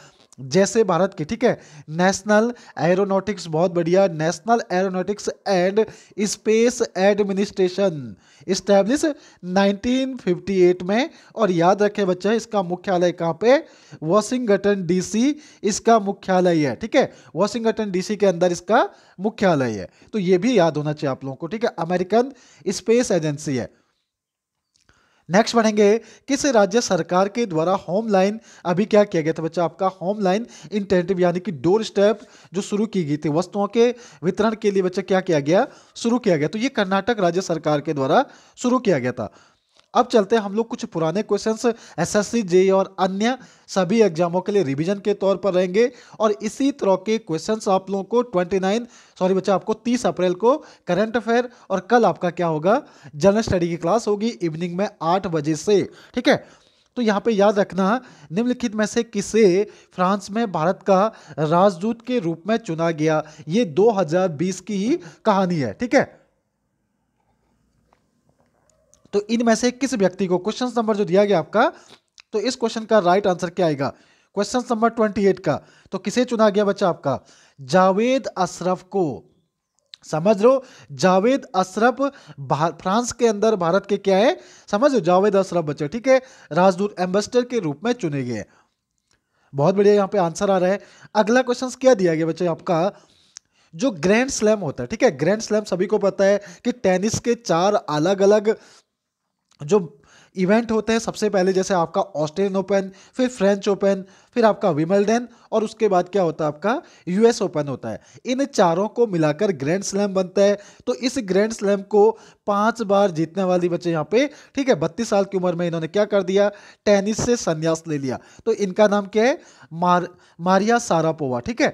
जैसे भारत की ठीक है नेशनल एरोनॉटिक्स बहुत बढ़िया national aeronautics and space administration establish 1958 में और याद रखें बच्चे इसका मुख्यालय कहाँ पे वॉशिंगटन डीसी इसका मुख्यालय है ठीक है वॉशिंगटन डीसी के अंदर इसका मुख्यालय है तो ये भी याद होना चाहिए आप लोगों को ठीक है अमेरिकन स्पेस एजेंसी है नेक्स्ट बढ़ेंगे किस राज्य सरकार के द्वारा होम लाइन अभी क्या किया गया था बच्चा आपका होम लाइन इंटेंटिव यानी कि डोर स्टेप जो शुरू की गई थी वस्तुओं के वितरण के लिए बच्चा क्या किया गया शुरू किया गया तो ये कर्नाटक राज्य सरकार के द्वारा शुरू किया गया था अब चलते हैं हम लोग कुछ पुराने क्वेश्चंस एसएससी जेई और अन्य सभी एग्जामों के लिए रिवीजन के तौर पर रहेंगे और इसी तरह के क्वेश्चंस आप लोगों को 29 सॉरी बच्चा आपको 30 अप्रैल को करंट अफेयर और कल आपका क्या होगा जनरल स्टडी की क्लास होगी इवनिंग में आठ बजे से ठीक है तो यहाँ पे याद रखना निम्नलिखित में से किसे फ्रांस में भारत का राजदूत के रूप में चुना गया ये 2020 की ही कहानी है ठीक है तो इनमें से किस व्यक्ति को क्वेश्चन नंबर जो दिया गया आपका तो इस क्वेश्चन का राइट आंसर क्या आएगा क्वेश्चन नंबर ट्वेंटी एट का तो किसे चुना गया बच्चा आपका जावेद अशरफ को समझ लो जावेद अशरफ फ्रांस के अंदर भारत के क्या है समझ लो जावेद अशरफ बच्चे ठीक है राजदूत एम्बेसडर के रूप में चुने गए बहुत बढ़िया यहां पे आंसर आ रहा है अगला क्वेश्चन क्या दिया गया बच्चा आपका जो ग्रैंड स्लैम होता है ठीक है ग्रैंड स्लैम सभी को पता है कि टेनिस के चार अलग अलग जो इवेंट होते हैं सबसे पहले जैसे आपका ऑस्ट्रेलियन ओपन फिर फ्रेंच ओपन फिर आपका विमल्डन और उसके बाद क्या होता है आपका यूएस ओपन होता है इन चारों को मिलाकर ग्रैंड स्लैम बनता है तो इस ग्रैंड स्लैम को पांच बार जीतने वाली बच्चे यहाँ पे ठीक है बत्तीस साल की उम्र में इन्होंने क्या कर दिया टेनिस से संन्यास ले लिया तो इनका नाम क्या है मार मारिया सारापोवा ठीक है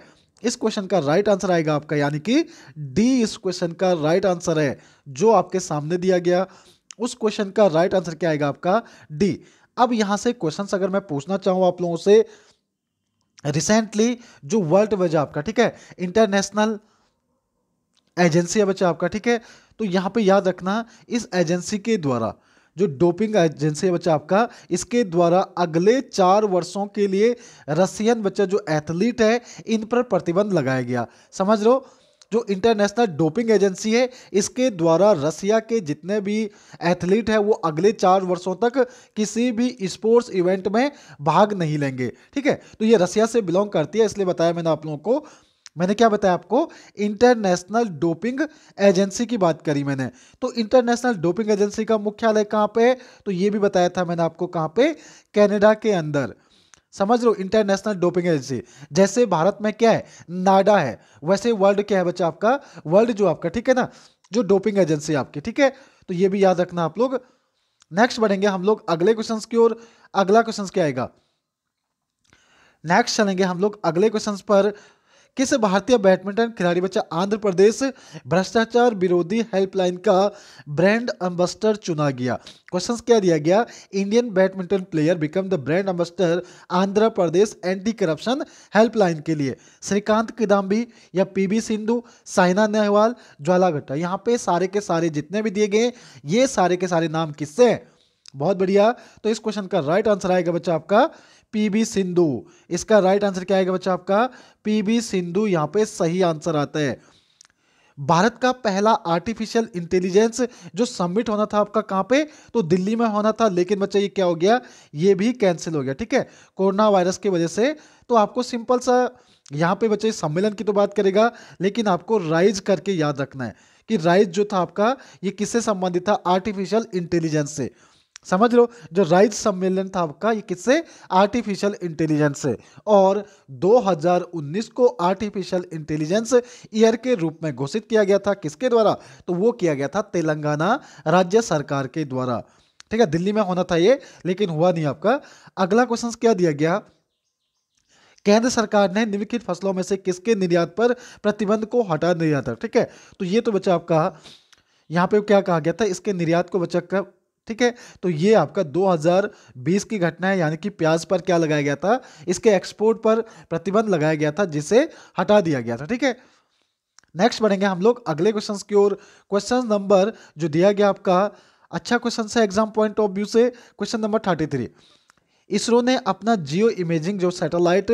इस क्वेश्चन का राइट आंसर आएगा आपका यानी कि डी इस क्वेश्चन का राइट आंसर है जो आपके सामने दिया गया उस क्वेश्चन का राइट आंसर क्या आएगा आपका डी अब यहां से क्वेश्चन अगर मैं पूछना चाहूं आप लोगों से रिसेंटली जो वर्ल्ड वेज आपका ठीक है इंटरनेशनल एजेंसी है बच्चा आपका ठीक है तो यहां पे याद रखना इस एजेंसी के द्वारा जो डोपिंग एजेंसी है बच्चा आपका इसके द्वारा अगले चार वर्षों के लिए रशियन बच्चा जो एथलीट है इन पर प्रतिबंध लगाया गया समझ लो जो इंटरनेशनल डोपिंग एजेंसी है इसके द्वारा रसिया के जितने भी एथलीट हैं वो अगले चार वर्षों तक किसी भी स्पोर्ट्स इवेंट में भाग नहीं लेंगे ठीक है तो ये रसिया से बिलोंग करती है इसलिए बताया मैंने आप लोगों को मैंने क्या बताया आपको इंटरनेशनल डोपिंग एजेंसी की बात करी मैंने तो इंटरनेशनल डोपिंग एजेंसी का मुख्यालय कहाँ पे है तो ये भी बताया था मैंने आपको कहाँ पे कनाडा के अंदर समझ लो इंटरनेशनल डोपिंग एजेंसी जैसे भारत में क्या है नाडा है वैसे वर्ल्ड क्या है बच्चा आपका वर्ल्ड जो आपका ठीक है ना जो डोपिंग एजेंसी आपकी ठीक है तो ये भी याद रखना आप लोग नेक्स्ट बढ़ेंगे हम लोग अगले क्वेश्चन की ओर अगला क्वेश्चन क्या आएगा नेक्स्ट चलेंगे हम लोग अगले क्वेश्चन पर किस भारतीय बैडमिंटन खिलाड़ी बच्चा आंध्र प्रदेश भ्रष्टाचार विरोधी हेल्पलाइन का ब्रांड एम्बेस्टर चुना गया क्वेश्चन क्या दिया गया Indian badminton player become the brand ambassador Andhra Pradesh anti corruption helpline के लिए श्रीकांत किदाम्बी या पी सिंधु साइना नेहवाल ज्वाला घट्टा यहाँ पे सारे के सारे जितने भी दिए गए ये सारे के सारे नाम किससे हैं बहुत बढ़िया तो इस क्वेश्चन का राइट आंसर आएगा बच्चा आपका पीबी सिंधु इसका राइट आंसर क्या आएगा बच्चा आपका पीबी सिंधु यहां पे सही आंसर आता है भारत का पहला आर्टिफिशियल इंटेलिजेंस जो सबमिट होना था आपका कहां पे तो दिल्ली में होना था लेकिन बच्चा ये क्या हो गया ये भी कैंसिल हो गया ठीक है कोरोना वायरस की वजह से तो आपको सिंपल सा यहां पे बच्चे सम्मेलन की तो बात करेगा लेकिन आपको राइज करके याद रखना है कि राइज जो था आपका ये किससे संबंधित था आर्टिफिशियल इंटेलिजेंस से समझ लो जो राइज सम्मेलन था आपका ये किससे आर्टिफिशियल इंटेलिजेंस से और 2019 को आर्टिफिशियल इंटेलिजेंस ईयर के रूप में घोषित किया गया था किसके द्वारा तो वो किया गया था तेलंगाना राज्य सरकार के द्वारा ठीक है दिल्ली में होना था ये लेकिन हुआ नहीं आपका अगला क्वेश्चन क्या दिया गया केंद्र सरकार ने निम्नलिखित फसलों में से किसके निर्यात पर प्रतिबंध को हटा दिया था ठीक है तो ये तो बच्चा आपका यहाँ पे क्या कहा गया था इसके निर्यात को बच्चा ठीक है तो ये आपका 2020 की घटना है यानी कि प्याज पर क्या लगाया गया था इसके एक्सपोर्ट पर प्रतिबंध लगाया गया था जिसे हटा दिया गया था ठीक है नेक्स्ट बढ़ेंगे हम लोग अगले क्वेश्चन की ओर क्वेश्चन नंबर जो दिया गया आपका अच्छा क्वेश्चन है एग्जाम पॉइंट ऑफ व्यू से क्वेश्चन नंबर थर्टी इसरो ने अपना जियो इमेजिंग जो satellite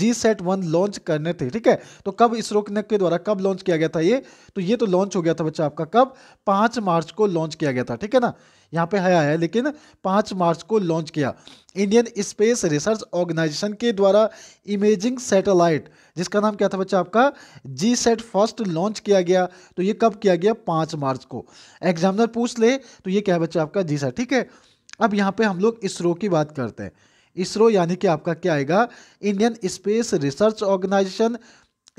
GSAT one launch करने थे ठीक है तो कब इसरो के द्वारा कब लॉन्च किया गया था ये तो ये तो लॉन्च हो गया था बच्चा आपका कब पाँच मार्च को लॉन्च किया गया था ठीक है ना यहाँ पे आया है लेकिन पाँच मार्च को लॉन्च किया इंडियन स्पेस रिसर्च ऑर्गेनाइजेशन के द्वारा इमेजिंग सैटेलाइट जिसका नाम क्या था बच्चा आपका जी सेट फर्स्ट लॉन्च किया गया तो ये कब किया गया पाँच मार्च को एग्जामिनर पूछ ले तो ये क्या है बच्चा आपका जी सेट ठीक है अब यहाँ पर हम लोग इसरो की बात करते हैं इसरो यानी कि आपका क्या आएगा Indian space research organisation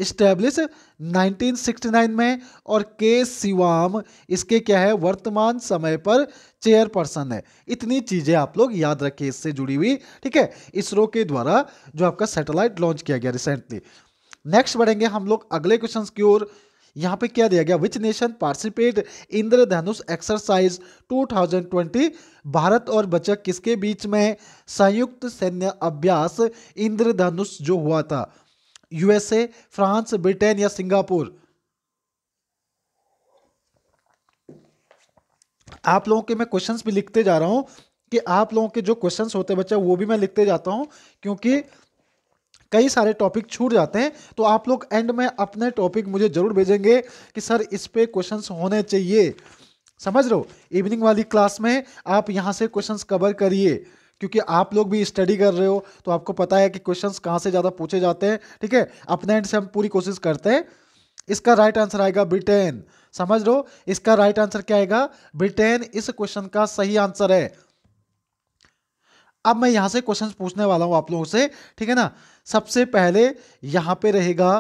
establish 1969 में और के शिवाम इसके क्या है वर्तमान समय पर चेयरपर्सन है इतनी चीज़ें आप लोग याद रखें इससे जुड़ी हुई ठीक है इसरो के द्वारा जो आपका सैटेलाइट लॉन्च किया गया रिसेंटली नेक्स्ट बढ़ेंगे हम लोग अगले क्वेश्चन की ओर यहाँ पे क्या दिया गया which nation participate Indradhanush exercise 2020 Bharat और बचक किसके बीच में संयुक्त सैन्य अभ्यास इंद्रधनुष जो हुआ था यूएसए फ्रांस ब्रिटेन या सिंगापुर आप लोगों के मैं क्वेश्चंस भी लिखते जा रहा हूं कि आप लोगों के जो क्वेश्चंस होते हैं बच्चा वो भी मैं लिखते जाता हूं क्योंकि कई सारे टॉपिक छूट जाते हैं तो आप लोग एंड में अपने टॉपिक मुझे जरूर भेजेंगे कि सर इस पे क्वेश्चंस होने चाहिए समझ रहे हो इवनिंग वाली क्लास में आप यहां से क्वेश्चंस कवर करिए क्योंकि आप लोग भी स्टडी कर रहे हो तो आपको पता है कि क्वेश्चंस कहाँ से ज़्यादा पूछे जाते हैं ठीक है अपने एंड से हम पूरी कोशिश करते हैं इसका राइट आंसर आएगा ब्रिटेन समझ लो इसका राइट आंसर क्या आएगा ब्रिटेन इस क्वेश्चन का सही आंसर है अब मैं यहां से क्वेश्चन पूछने वाला हूं आप लोगों से ठीक है ना सबसे पहले यहां पर रहेगा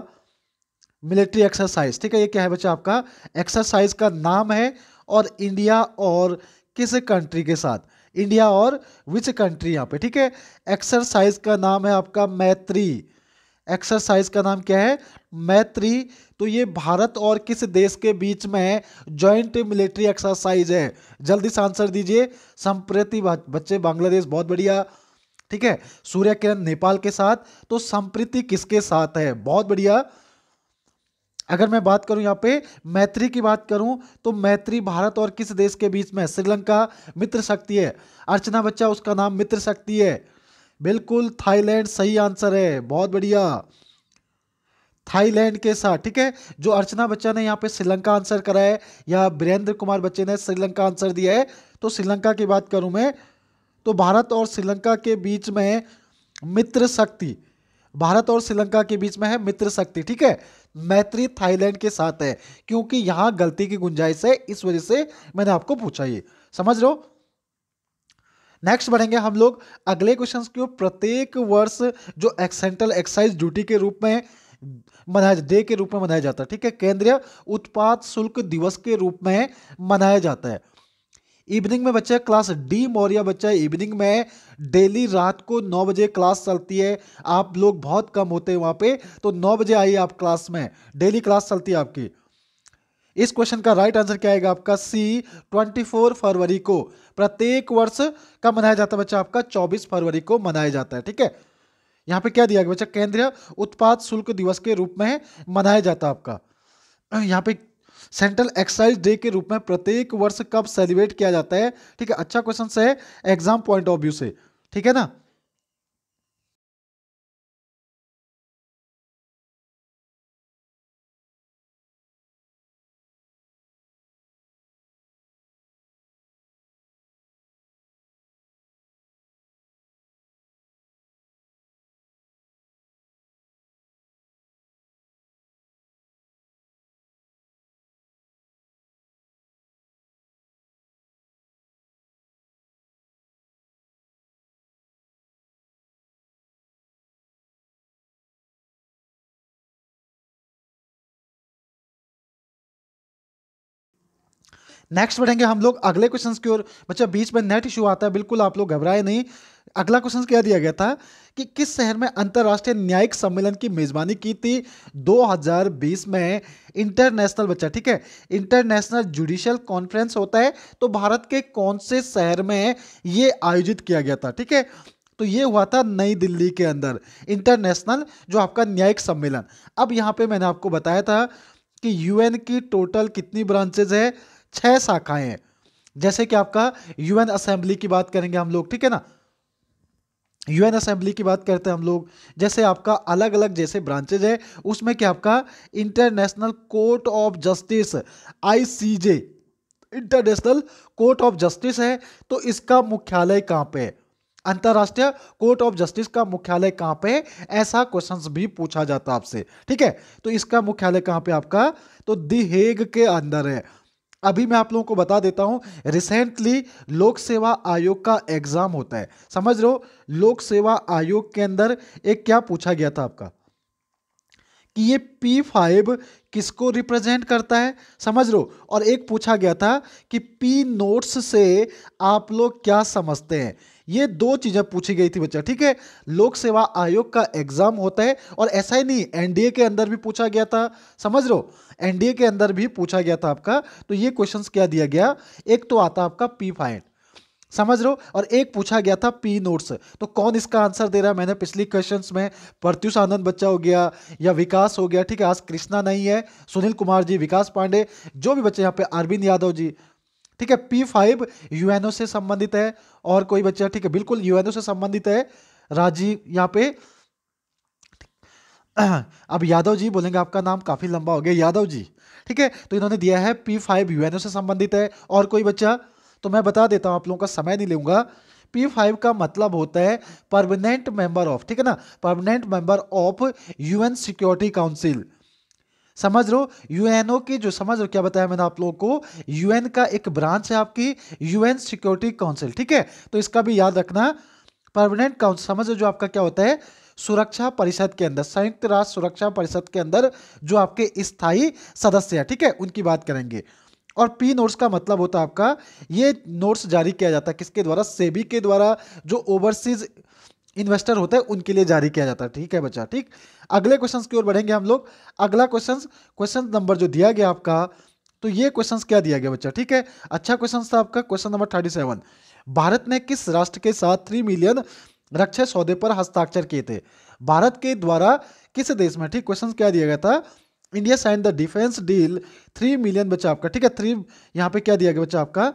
मिलिट्री एक्सरसाइज ठीक है ये क्या है बच्चा आपका एक्सरसाइज का नाम है और इंडिया और किस कंट्री के साथ इंडिया और विच कंट्री यहाँ पे ठीक है एक्सरसाइज का नाम है आपका मैत्री एक्सरसाइज का नाम क्या है मैत्री तो ये भारत और किस देश के बीच में जॉइंट मिलिट्री एक्सरसाइज है जल्दी से आंसर दीजिए संप्रति बच्चे बांग्लादेश बहुत बढ़िया ठीक है सूर्य किरण नेपाल के साथ तो संप्रति किसके साथ है बहुत बढ़िया अगर मैं बात करूं यहाँ पे मैत्री की बात करूं तो मैत्री भारत और किस देश के बीच में श्रीलंका मित्र शक्ति है अर्चना बच्चा उसका नाम मित्र शक्ति है बिल्कुल थाईलैंड सही आंसर है बहुत बढ़िया थाईलैंड के साथ ठीक है जो अर्चना बच्चा ने यहाँ पे श्रीलंका आंसर करा है या वीरेंद्र कुमार बच्चे ने श्रीलंका आंसर दिया है तो श्रीलंका की बात करूँ मैं तो भारत और श्रीलंका के बीच में मित्र शक्ति भारत और श्रीलंका के बीच में है मित्र शक्ति ठीक है मैत्री थाईलैंड के साथ है क्योंकि यहां गलती की गुंजाइश है इस वजह से मैंने आपको पूछा ये समझ रहे नेक्स्ट बढ़ेंगे हम लोग अगले क्वेश्चन की ओर प्रत्येक वर्ष जो एक्सेंट्रल एक्साइज ड्यूटी के रूप में मनाया डे के रूप में मनाया जाता है ठीक है केंद्रीय उत्पाद शुल्क दिवस के रूप में मनाया जाता है इवनिंग में बच्चा क्लास डी मौर्या बच्चा इवनिंग में डेली रात को नौ बजे क्लास चलती है आप लोग बहुत कम होते हैं वहाँ पे तो नौ बजे आइए आप क्लास में डेली क्लास चलती है आपकी इस क्वेश्चन का राइट आंसर क्या आएगा आपका सी 24 फरवरी को प्रत्येक वर्ष का मनाया जाता है बच्चा आपका 24 फरवरी को मनाया जाता है ठीक है यहां पे क्या दिया गया बच्चा केंद्रीय उत्पाद शुल्क दिवस के रूप में मनाया जाता है आपका यहां पे सेंट्रल एक्साइज डे के रूप में प्रत्येक वर्ष कब सेलिब्रेट किया जाता है ठीक है अच्छा क्वेश्चन से है एग्जाम पॉइंट ऑफ व्यू से ठीक है ना नेक्स्ट बढ़ेंगे हम लोग अगले क्वेश्चन की ओर बच्चा बीच में नेट इशू आता है बिल्कुल आप लोग घबराए नहीं अगला क्वेश्चन क्या दिया गया था कि किस शहर में अंतरराष्ट्रीय न्यायिक सम्मेलन की मेजबानी की थी 2020 में इंटरनेशनल बच्चा ठीक है इंटरनेशनल जुडिशियल कॉन्फ्रेंस होता है तो भारत के कौन से शहर में ये आयोजित किया गया था ठीक है तो ये हुआ था नई दिल्ली के अंदर इंटरनेशनल जो आपका न्यायिक सम्मेलन अब यहाँ पे मैंने आपको बताया था कि यूएन की टोटल कितनी ब्रांचेज है छह शाखाएं हैं जैसे कि आपका यूएन असेंबली की बात करेंगे हम लोग ठीक है ना यूएन असेंबली की बात करते हैं हम लोग जैसे आपका अलग अलग जैसे ब्रांचेज है उसमें क्या आपका international court of justice ICJ international court of justice है तो इसका मुख्यालय कहाँ पे है अंतर्राष्ट्रीय कोर्ट ऑफ जस्टिस का मुख्यालय कहां पे है ऐसा क्वेश्चंस भी पूछा जाता है आपसे ठीक है तो इसका मुख्यालय कहां पे आपका तो दिहेग के अंदर है अभी मैं आप लोगों को बता देता हूं रिसेंटली लोक सेवा आयोग का एग्जाम होता है समझ लो लोक सेवा आयोग के अंदर एक क्या पूछा गया था आपका कि ये पी फाइव किसको रिप्रेजेंट करता है समझ लो और एक पूछा गया था कि पी नोट्स से आप लोग क्या समझते हैं ये दो चीज़ें पूछी गई थी बच्चा ठीक है लोक सेवा आयोग का एग्जाम होता है और ऐसा ही नहीं एनडीए के अंदर भी पूछा गया था समझ लो एनडीए के अंदर भी पूछा गया था आपका तो ये क्वेश्चंस क्या दिया गया एक तो आता आपका पी फाइन समझ लो और एक पूछा गया था पी नोट्स तो कौन इसका आंसर दे रहा है मैंने पिछली क्वेश्चंस में प्रत्युष आनंद बच्चा हो गया या विकास हो गया ठीक है आज कृष्णा नहीं है सुनील कुमार जी विकास पांडे जो भी बच्चे यहाँ पे अरविंद यादव जी ठीक है पी फाइव यूएनओ से संबंधित है और कोई बच्चा ठीक है बिल्कुल यूएनओ से संबंधित है राजीव यहाँ पे अब यादव जी बोलेंगे आपका नाम काफी लंबा हो गया यादव जी ठीक है तो इन्होंने दिया है पी फाइव यूएनओ से संबंधित है और कोई बच्चा तो मैं बता देता हूं आप लोगों का समय नहीं लूंगा पी फाइव का मतलब होता है परमानेंट मेंबर ऑफ ठीक है ना permanent member of UN security council समझ लो यूएनओ की जो समझ लो क्या बताया मैंने आप लोगों को यूएन का एक ब्रांच है आपकी यूएन सिक्योरिटी काउंसिल ठीक है तो इसका भी याद रखना परमानेंट काउंसिल समझ लो जो आपका क्या होता है सुरक्षा परिषद के अंदर संयुक्त राष्ट्र सुरक्षा परिषद के अंदर जो आपके स्थायी सदस्य है ठीक है उनकी बात करेंगे और पी नोट्स का मतलब होता है आपका ये नोट्स जारी किया जाता है किसके द्वारा सेबी के द्वारा जो ओवरसीज इन्वेस्टर होता है उनके लिए जारी किया जाता है ठीक है बच्चा ठीक अगले क्वेश्चंस की ओर बढ़ेंगे हम लोग अगला क्वेश्चंस क्वेश्चन नंबर जो दिया गया आपका तो ये क्वेश्चंस क्या दिया गया बच्चा ठीक है अच्छा क्वेश्चन था आपका question number thirty seven Bharat ने किस राष्ट्र के साथ थ्री मिलियन रक्षा सौदे पर हस्ताक्षर किए थे भारत के द्वारा किस देश में ठीक क्वेश्चन क्या दिया गया था India sign the defence deal three million बच्चा आपका ठीक है थ्री यहाँ पे क्या दिया गया बच्चा आपका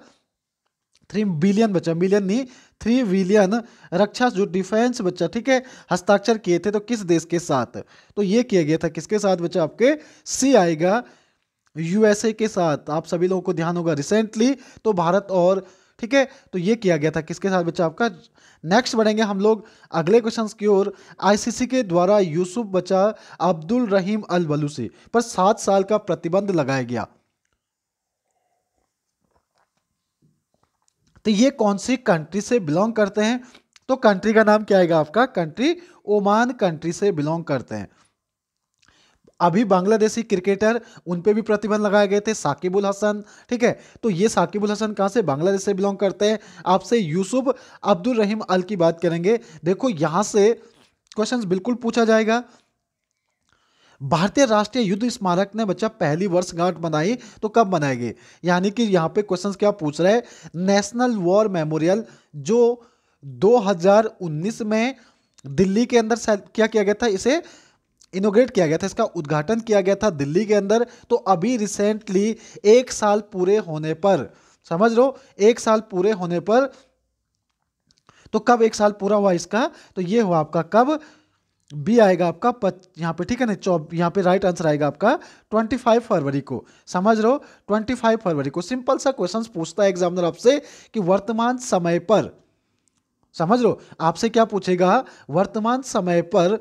थ्री बिलियन बच्चा मिलियन नहीं थ्री विलियन रक्षा जो डिफेंस बच्चा ठीक है हस्ताक्षर किए थे तो किस देश के साथ तो ये किया गया था किसके साथ बच्चा आपके सी आएगा यूएसए के साथ आप सभी लोगों को ध्यान होगा रिसेंटली तो भारत और ठीक है तो ये किया गया था किसके साथ बच्चा आपका नेक्स्ट बढ़ेंगे हम लोग अगले क्वेश्चन की ओर आईसीसी के द्वारा यूसुफ बचा अब्दुल रहीम अल बलूसी पर सात साल का प्रतिबंध लगाया गया तो ये कौन सी कंट्री से बिलोंग करते हैं तो कंट्री का नाम क्या आएगा आपका कंट्री ओमान कंट्री से बिलोंग करते हैं अभी बांग्लादेशी क्रिकेटर उन पे भी प्रतिबंध लगाए गए थे साकिबुल हसन ठीक है तो ये साकिबुल हसन कहाँ से बांग्लादेश से बिलोंग करते हैं आपसे यूसुफ अब्दुल रहीम अल की बात करेंगे देखो यहाँ से क्वेश्चंस बिल्कुल पूछा जाएगा भारतीय राष्ट्रीय युद्ध स्मारक ने बच्चा पहली वर्षगांठ मनाई तो कब मनाई गई यानी कि यहाँ पे क्वेश्चंस क्या पूछ रहे हैं नेशनल वॉर मेमोरियल जो 2019 में दिल्ली के अंदर क्या किया गया था इसे इनोग्रेट किया गया था इसका उद्घाटन किया गया था दिल्ली के अंदर तो अभी रिसेंटली एक साल पूरे होने पर समझ लो एक साल पूरे होने पर तो कब एक साल पूरा हुआ इसका तो ये हुआ आपका कब बी आएगा आपका पच यहाँ पे ठीक है ना चौब यहाँ पे राइट आंसर आएगा आपका 25 फरवरी को समझ रहे हो 25 फरवरी को सिंपल सा क्वेश्चन पूछता है एग्जामिनर आपसे कि वर्तमान समय पर समझ लो आपसे क्या पूछेगा वर्तमान समय पर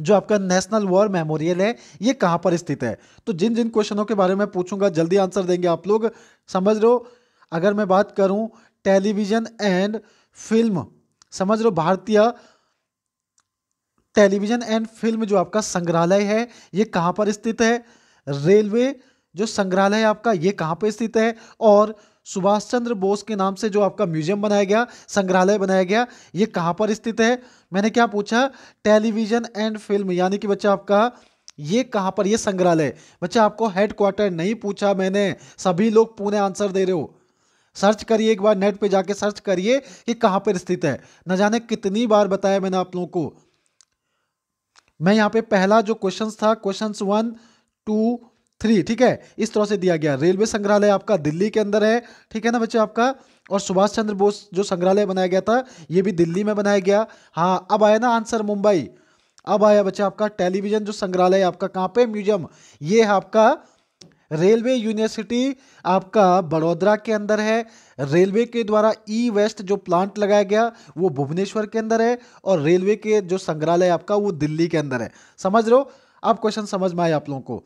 जो आपका नेशनल वॉर मेमोरियल है ये कहाँ पर स्थित है तो जिन जिन क्वेश्चनों के बारे में पूछूंगा जल्दी आंसर देंगे आप लोग समझ लो अगर मैं बात करूँ टेलीविजन एंड फिल्म समझ लो भारतीय टेलीविज़न एंड फिल्म जो आपका संग्रहालय है ये कहाँ पर स्थित है रेलवे जो संग्रहालय है आपका ये कहाँ पर स्थित है और सुभाष चंद्र बोस के नाम से जो आपका म्यूजियम बनाया गया संग्रहालय बनाया गया ये कहाँ पर स्थित है मैंने क्या पूछा टेलीविज़न एंड फिल्म यानी कि बच्चा आपका ये कहाँ पर ये संग्रहालय बच्चा आपको हेड क्वार्टर नहीं पूछा मैंने सभी लोग पुणे आंसर दे रहे हो सर्च करिए एक बार नेट पे जाके सर्च करिए कि कहाँ पर स्थित है न जाने कितनी बार बताया मैंने आप लोगों को मैं यहाँ पे पहला जो क्वेश्चन था क्वेश्चन वन टू थ्री ठीक है इस तरह से दिया गया रेलवे संग्रहालय आपका दिल्ली के अंदर है ठीक है ना बच्चे आपका और सुभाष चंद्र बोस जो संग्रहालय बनाया गया था ये भी दिल्ली में बनाया गया हाँ अब आया ना आंसर मुंबई अब आया बच्चा आपका टेलीविजन जो संग्रहालय आपका कहाँ पे म्यूजियम ये है आपका रेलवे यूनिवर्सिटी आपका बड़ोदरा के अंदर है रेलवे के द्वारा ई वेस्ट जो प्लांट लगाया गया वो भुवनेश्वर के अंदर है और रेलवे के जो संग्रहालय आपका वो दिल्ली के अंदर है समझ रहे हो अब क्वेश्चन समझ में आए आप लोगों को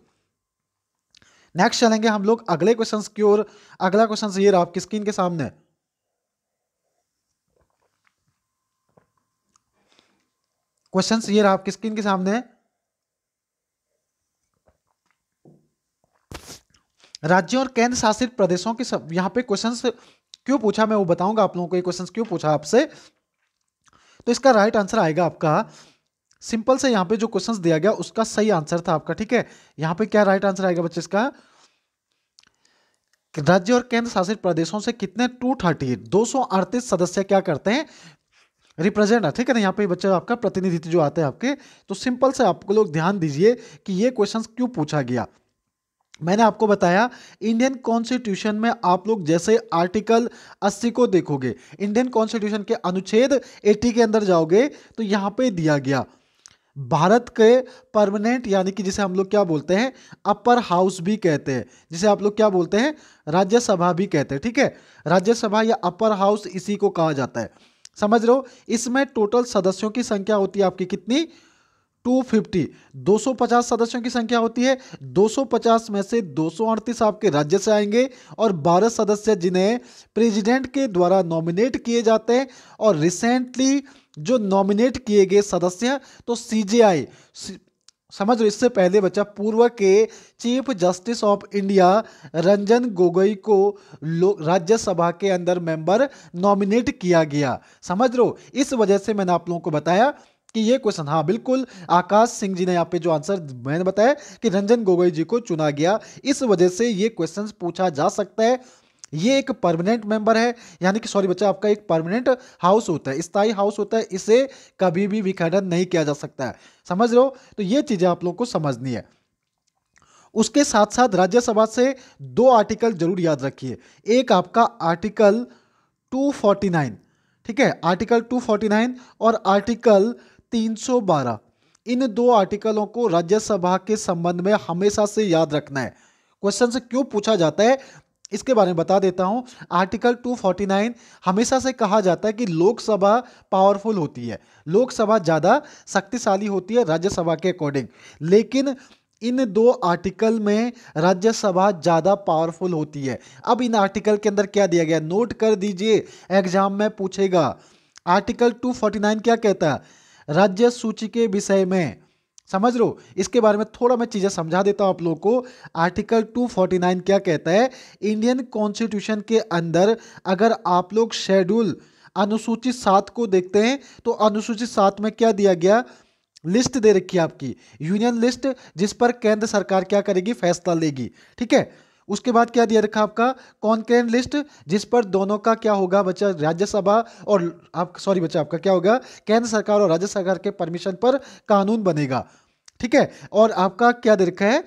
नेक्स्ट चलेंगे हम लोग अगले क्वेश्चन की ओर अगला क्वेश्चन ये रहा आपकी स्क्रीन के सामने क्वेश्चन ये रहा आपकी स्क्रीन के सामने राज्यों और केंद्र शासित प्रदेशों के सब यहाँ पे क्वेश्चन क्यों पूछा मैं वो बताऊंगा आप लोगों को ये क्वेश्चन क्यों पूछा आपसे तो इसका राइट आंसर आएगा आपका सिंपल से यहाँ पे जो क्वेश्चन दिया गया उसका सही आंसर था आपका ठीक है यहाँ पे क्या राइट आंसर आएगा बच्चे इसका राज्य और केंद्र शासित प्रदेशों से कितने टू थर्टी दो सौ अड़तीस सदस्य क्या करते हैं रिप्रेजेंट है ठीक है ना यहाँ पे बच्चे आपका प्रतिनिधित्व जो आते हैं आपके तो सिंपल से आपको लोग ध्यान दीजिए कि ये क्वेश्चन क्यों पूछा गया मैंने आपको बताया इंडियन कॉन्स्टिट्यूशन में आप लोग जैसे आर्टिकल 80 को देखोगे इंडियन कॉन्स्टिट्यूशन के अनुच्छेद 80 के अंदर जाओगे तो यहाँ पे दिया गया भारत के परमानेंट यानी कि जिसे हम लोग क्या बोलते हैं अपर हाउस भी कहते हैं जिसे आप लोग क्या बोलते हैं राज्यसभा भी कहते हैं ठीक है राज्यसभा या अपर हाउस इसी को कहा जाता है समझ रहे हो इसमें टोटल सदस्यों की संख्या होती है आपकी कितनी 250 250 सदस्यों की संख्या होती है 250 में से दो आपके राज्य से आएंगे और 12 सदस्य जिन्हें प्रेसिडेंट के द्वारा नॉमिनेट किए जाते हैं और रिसेंटली जो नॉमिनेट किए गए सदस्य तो सीजेआई समझ लो इससे पहले बच्चा पूर्व के chief justice of India Ranjan Gogoi को राज्यसभा के अंदर मेंबर नॉमिनेट किया गया समझ लो इस वजह से मैंने आप लोगों को बताया कि ये क्वेश्चन हाँ बिल्कुल आकाश सिंह जी ने यहाँ पे जो आंसर मैंने बताया कि रंजन गोगोई जी को चुना गया इस वजह से ये क्वेश्चन पूछा जा सकता है ये एक परमानेंट मेंबर है यानी कि सॉरी बच्चा आपका एक परमानेंट हाउस होता है स्थायी हाउस होता है इसे कभी भी विखंडन नहीं किया जा सकता है समझ रहे हो तो ये चीज़ें आप लोगों को समझनी है उसके साथ साथ राज्यसभा से दो आर्टिकल जरूर याद रखिए एक आपका आर्टिकल 249 ठीक है आर्टिकल 249 और आर्टिकल 312 इन दो आर्टिकलों को राज्यसभा के संबंध में हमेशा से याद रखना है क्वेश्चन से क्यों पूछा जाता है इसके बारे में बता देता हूं आर्टिकल 249 हमेशा से कहा जाता है कि लोकसभा पावरफुल होती है लोकसभा ज़्यादा शक्तिशाली होती है राज्यसभा के अकॉर्डिंग लेकिन इन दो आर्टिकल में राज्यसभा ज़्यादा पावरफुल होती है अब इन आर्टिकल के अंदर क्या दिया गया नोट कर दीजिए एग्जाम में पूछेगा आर्टिकल 249 क्या कहता है राज्य सूची के विषय में समझ लो इसके बारे में थोड़ा मैं चीज़ें समझा देता हूं आप लोग को आर्टिकल 249 क्या कहता है इंडियन कॉन्स्टिट्यूशन के अंदर अगर आप लोग शेड्यूल अनुसूचित सात को देखते हैं तो अनुसूचित सात में क्या दिया गया लिस्ट दे रखी है आपकी यूनियन लिस्ट जिस पर केंद्र सरकार क्या करेगी फैसला लेगी ठीक है उसके बाद क्या दिया रखा आपका कॉन्क्रेन लिस्ट जिस पर दोनों का क्या होगा बच्चा राज्यसभा और आप सॉरी बच्चा आपका क्या होगा केंद्र सरकार और राज्य सरकार के परमिशन पर कानून बनेगा ठीक है और आपका क्या दे रखा है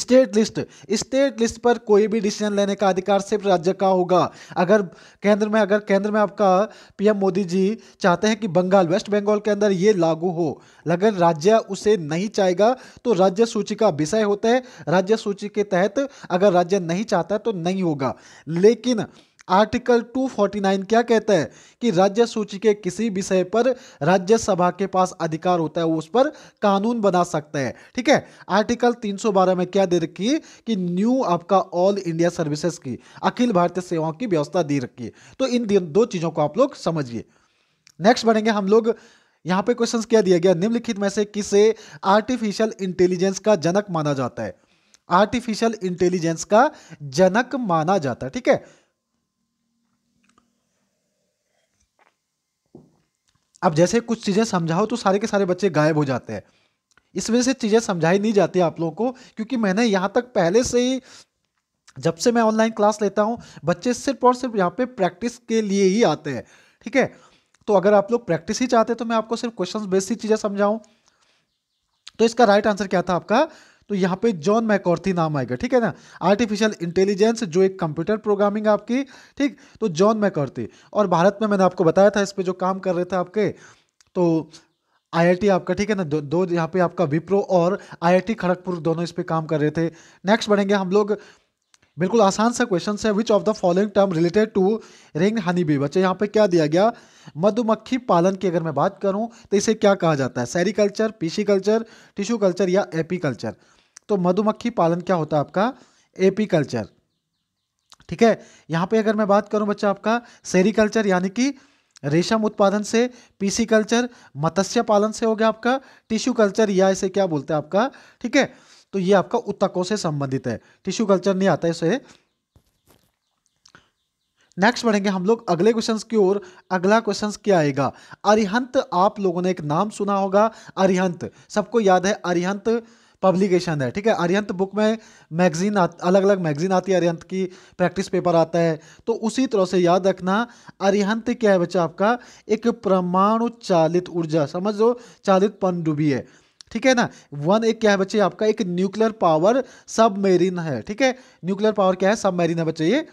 स्टेट लिस्ट स्टेट लिस्ट पर कोई भी डिसीजन लेने का अधिकार सिर्फ राज्य का होगा अगर केंद्र में अगर केंद्र में आपका पीएम मोदी जी चाहते हैं कि बंगाल वेस्ट बंगाल के अंदर ये लागू हो अगर राज्य उसे नहीं चाहेगा तो राज्य सूची का विषय होता है राज्य सूची के तहत अगर राज्य नहीं चाहता तो नहीं होगा लेकिन आर्टिकल 249 क्या कहता है कि राज्य सूची के किसी विषय पर राज्यसभा के पास अधिकार होता है वो उस पर कानून बना सकता है ठीक है आर्टिकल 312 में क्या दे रखी है कि न्यू आपका ऑल इंडिया सर्विसेज की अखिल भारतीय सेवाओं की व्यवस्था दे रखी है तो इन दो चीज़ों को आप लोग समझिए नेक्स्ट बढ़ेंगे हम लोग यहाँ पे क्वेश्चन क्या दिया गया निम्नलिखित में से किसे आर्टिफिशियल इंटेलिजेंस का जनक माना जाता है आर्टिफिशियल इंटेलिजेंस का जनक माना जाता है ठीक है अब जैसे कुछ चीज़ें समझाओ तो सारे के सारे बच्चे गायब हो जाते हैं इस वजह से चीज़ें समझाई नहीं जाती आप लोगों को क्योंकि मैंने यहाँ तक पहले से ही जब से मैं ऑनलाइन क्लास लेता हूँ बच्चे सिर्फ और सिर्फ यहाँ पे प्रैक्टिस के लिए ही आते हैं ठीक है तो अगर आप लोग प्रैक्टिस ही चाहते हैं तो मैं आपको सिर्फ क्वेश्चन बेस्ड ही चीज़ें समझाऊँ तो इसका राइट आंसर क्या था आपका तो यहाँ पे जॉन मैकॉर्थी नाम आएगा ठीक है ना आर्टिफिशियल इंटेलिजेंस जो एक कंप्यूटर प्रोग्रामिंग आपकी ठीक तो जॉन मैकॉर्थी और भारत में मैंने आपको बताया था इस पर जो काम कर रहे थे आपके तो आईआईटी आपका ठीक है ना दो, दो यहाँ पे आपका विप्रो और आईआईटी खड़गपुर दोनों इस पर काम कर रहे थे नेक्स्ट बढ़ेंगे हम लोग बिल्कुल आसान सा क्वेश्चन है which of the following term related to rearing honey bee बच्चे यहाँ पे क्या दिया गया मधुमक्खी पालन की अगर मैं बात करूँ तो इसे क्या कहा जाता है sericulture pisciculture tissue culture या एपी कल्चर तो मधुमक्खी पालन क्या होता है आपका एपीकल्चर ठीक है यहाँ पे अगर मैं बात करूँ बच्चा आपका सेरिकल्चर यानी कि रेशम उत्पादन से पीसी कल्चर मत्स्य पालन से हो गया आपका टिश्यू कल्चर या इसे क्या बोलते हैं आपका ठीक है तो ये आपका उत्तकों से संबंधित है टिश्यू कल्चर नहीं आता इसे नेक्स्ट बढ़ेंगे हम लोग अगले क्वेश्चन की ओर अगला क्वेश्चन क्या आएगा अरिहंत आप लोगों ने एक नाम सुना होगा अरिहंत सबको याद है अरिहंत पब्लिकेशन है ठीक है अरियंत बुक में मैगजीन अलग अलग मैगजीन आती है अरियंत की प्रैक्टिस पेपर आता है तो उसी तरह से याद रखना अरिहंत क्या है बच्चा आपका एक परमाणु चालित ऊर्जा समझ लो चालित पनडुबी है ठीक है ना वन एक क्या है बच्चे आपका एक न्यूक्लियर पावर सबमेरिन है ठीक है न्यूक्लियर पावर क्या है सबमेरिन है बच्चे ये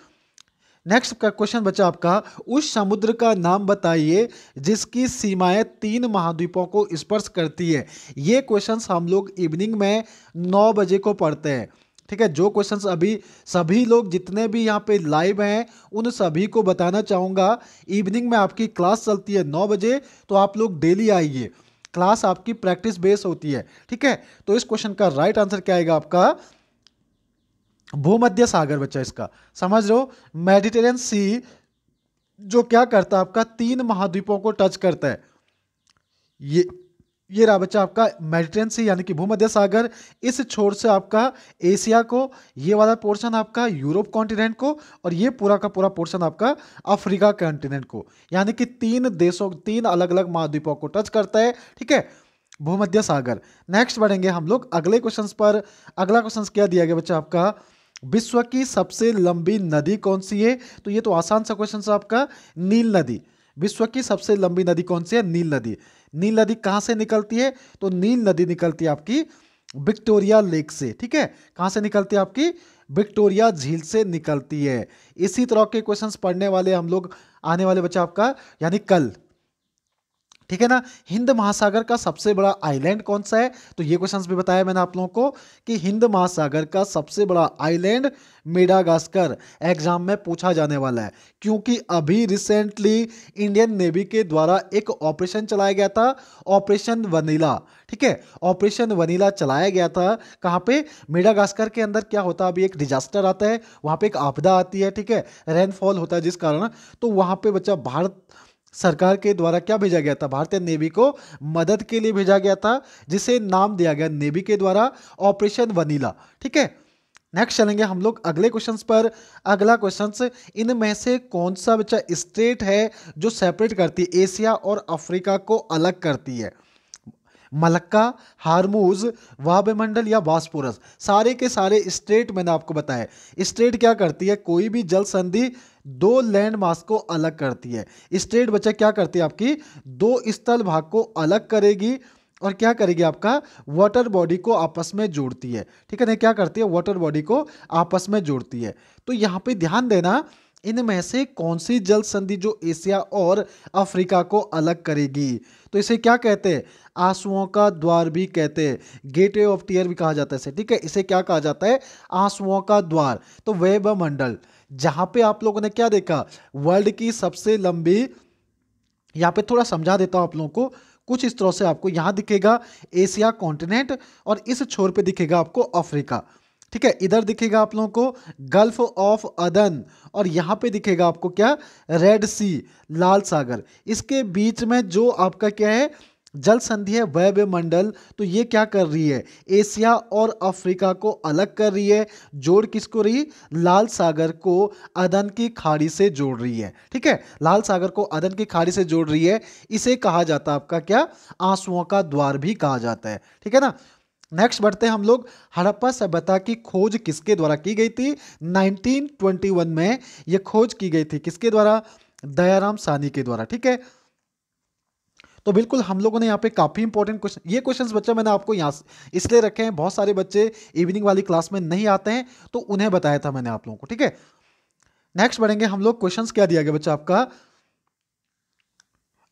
नेक्स्ट का क्वेश्चन बचा आपका उस समुद्र का नाम बताइए जिसकी सीमाएं तीन महाद्वीपों को स्पर्श करती है ये क्वेश्चंस हम लोग इवनिंग में नौ बजे को पढ़ते हैं ठीक है जो क्वेश्चंस अभी सभी लोग जितने भी यहाँ पे लाइव हैं उन सभी को बताना चाहूँगा इवनिंग में आपकी क्लास चलती है नौ बजे तो आप लोग डेली आइए क्लास आपकी प्रैक्टिस बेस होती है ठीक है तो इस क्वेश्चन का राइट आंसर क्या आएगा आपका भूमध्य सागर बच्चा इसका समझ लो मेडिटेरियन सी जो क्या करता है आपका तीन महाद्वीपों को टच करता है ये ये रहा बच्चा आपका मेडिटेरियन सी यानी कि भूमध्य सागर इस छोर से आपका एशिया को ये वाला पोर्शन आपका यूरोप कॉन्टिनेंट को और ये पूरा का पूरा पोर्शन आपका अफ्रीका कॉन्टिनेंट को यानी कि तीन देशों तीन अलग अलग महाद्वीपों को टच करता है ठीक है भूमध्य सागर नेक्स्ट बढ़ेंगे हम लोग अगले क्वेश्चंस पर अगला क्वेश्चंस क्या दिया गया बच्चा आपका विश्व की सबसे लंबी नदी कौन सी है तो ये तो आसान सा क्वेश्चन है आपका नील नदी विश्व की सबसे लंबी नदी कौन सी है नील नदी नील नदी कहाँ से निकलती है तो नील नदी निकलती है आपकी विक्टोरिया लेक से ठीक है कहाँ से निकलती है आपकी विक्टोरिया झील से निकलती है इसी तरह के क्वेश्चंस पढ़ने वाले हम लोग आने वाले बच्चा आपका यानी कल ठीक है ना हिंद महासागर का सबसे बड़ा आइलैंड कौन सा है तो ये क्वेश्चंस भी बताया मैंने आप लोगों को कि हिंद महासागर का सबसे बड़ा आइलैंड मेडागास्कर एग्जाम में पूछा जाने वाला है क्योंकि अभी रिसेंटली इंडियन नेवी के द्वारा एक ऑपरेशन चलाया गया था ऑपरेशन वनीला ठीक है ऑपरेशन वनीला चलाया गया था कहाँ पे मेडागास्कर के अंदर क्या होता है अभी एक डिजास्टर आता है वहाँ पे एक आपदा आती है ठीक है रेनफॉल होता है जिस कारण तो वहाँ पे बच्चा भारत सरकार के द्वारा क्या भेजा गया था भारतीय नेवी को मदद के लिए भेजा गया था जिसे नाम दिया गया नेवी के द्वारा ऑपरेशन वनीला ठीक है नेक्स्ट चलेंगे हम लोग अगले क्वेश्चंस पर अगला क्वेश्चन इनमें से कौन सा बच्चा स्टेट है जो सेपरेट करती है एशिया और अफ्रीका को अलग करती है मलक्का हारमूज वाभमंडल या वास्पोरस सारे के सारे स्टेट मैंने आपको बताया स्टेट क्या करती है कोई भी जल संधि दो लैंड मास को अलग करती है स्टेट बच्चा क्या करती है आपकी दो स्थल भाग को अलग करेगी और क्या करेगी आपका वाटर बॉडी को आपस में जोड़ती है ठीक है क्या करती है वाटर बॉडी को आपस में जोड़ती है तो यहाँ पे ध्यान देना इनमें से कौन सी जल संधि जो एशिया और अफ्रीका को अलग करेगी तो इसे क्या कहते हैं आंसुओं का द्वार भी कहते हैं गेटवे ऑफ टीयर भी कहा जाता है इसे ठीक है इसे क्या कहा जाता है आंसुओं का द्वार तो वैब मंडल जहां पे आप लोगों ने क्या देखा वर्ल्ड की सबसे लंबी यहाँ पे थोड़ा समझा देता हूं आप लोगों को कुछ इस तरह से आपको यहां दिखेगा एशिया कॉन्टिनेंट और इस छोर पे दिखेगा आपको अफ्रीका ठीक है इधर दिखेगा आप लोगों को गल्फ ऑफ अदन और यहाँ पे दिखेगा आपको क्या रेड सी लाल सागर इसके बीच में जो आपका क्या है जल संधि है वैव मंडल तो ये क्या कर रही है एशिया और अफ्रीका को अलग कर रही है जोड़ किसको रही लाल सागर को अदन की खाड़ी से जोड़ रही है ठीक है लाल सागर को अदन की खाड़ी से जोड़ रही है इसे कहा जाता है आपका क्या आंसुओं का द्वार भी कहा जाता है ठीक है ना नेक्स्ट बढ़ते हैं हम लोग हड़प्पा सभ्यता की खोज किसके द्वारा की गई थी नाइनटीन में यह खोज की गई थी किसके द्वारा दयाराम सानी के द्वारा ठीक है तो बिल्कुल हम लोगों ने यहाँ पे काफ़ी इंपॉर्टेंट क्वेश्चन ये क्वेश्चंस बच्चा मैंने आपको यहाँ इसलिए रखे हैं बहुत सारे बच्चे इवनिंग वाली क्लास में नहीं आते हैं तो उन्हें बताया था मैंने आप लोगों को ठीक है नेक्स्ट बढ़ेंगे हम लोग क्वेश्चन क्या दिया गया बच्चा आपका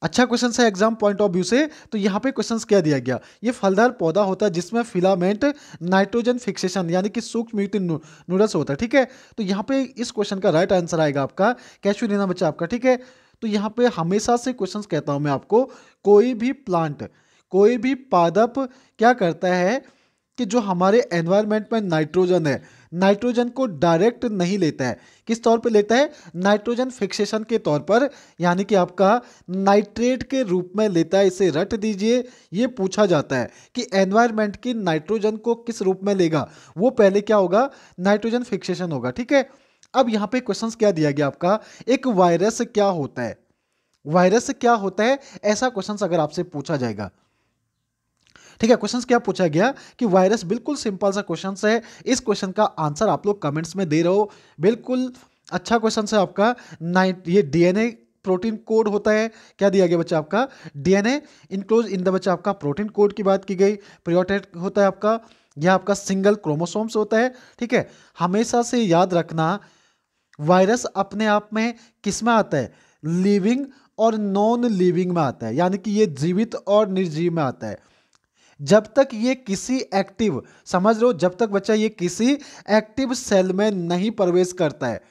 अच्छा क्वेश्चन है एग्जाम पॉइंट ऑफ व्यू से तो यहाँ पे क्वेश्चन क्या दिया गया ये फलदार पौधा होता है जिसमें फिलामेंट नाइट्रोजन फिक्सेशन यानी कि सूक्ष्म युक्त नूडल्स होता है ठीक है तो यहाँ पे इस क्वेश्चन का राइट आंसर आएगा आपका लेना बच्चा आपका ठीक है तो यहाँ पे हमेशा से क्वेश्चन कहता हूँ मैं आपको कोई भी प्लांट कोई भी पादप क्या करता है कि जो हमारे एनवायरमेंट में नाइट्रोजन है नाइट्रोजन को डायरेक्ट नहीं लेता है किस तौर पे लेता है नाइट्रोजन फिक्सेशन के तौर पर यानी कि आपका नाइट्रेट के रूप में लेता है इसे रट दीजिए ये पूछा जाता है कि एनवायरमेंट की नाइट्रोजन को किस रूप में लेगा वो पहले क्या होगा नाइट्रोजन फिक्सेशन होगा ठीक है अब यहां पे क्वेश्चंस क्या दिया गया आपका एक वायरस क्या होता है वायरस क्या होता है ऐसा क्वेश्चंस अगर आपसे पूछा जाएगा ठीक है क्वेश्चंस क्या पूछा गया कि वायरस बिल्कुल सिंपल सा क्वेश्चन है इस क्वेश्चन का आंसर आप लोग कमेंट्स में दे रहे हो बिल्कुल अच्छा क्वेश्चन है आपका नाइट ये डीएनए प्रोटीन कोड होता है क्या दिया गया बच्चा आपका डीएनए इनक्लोज इन द बच्चा आपका प्रोटीन कोड की बात की गई प्रियोटेट होता है आपका यह आपका सिंगल क्रोमोसोम्स होता है ठीक है हमेशा से याद रखना वायरस अपने आप में किस में आता है लिविंग और नॉन लिविंग में आता है यानी कि ये जीवित और निर्जीव में आता है जब तक ये किसी एक्टिव समझ लो जब तक बच्चा ये किसी एक्टिव सेल में नहीं प्रवेश करता है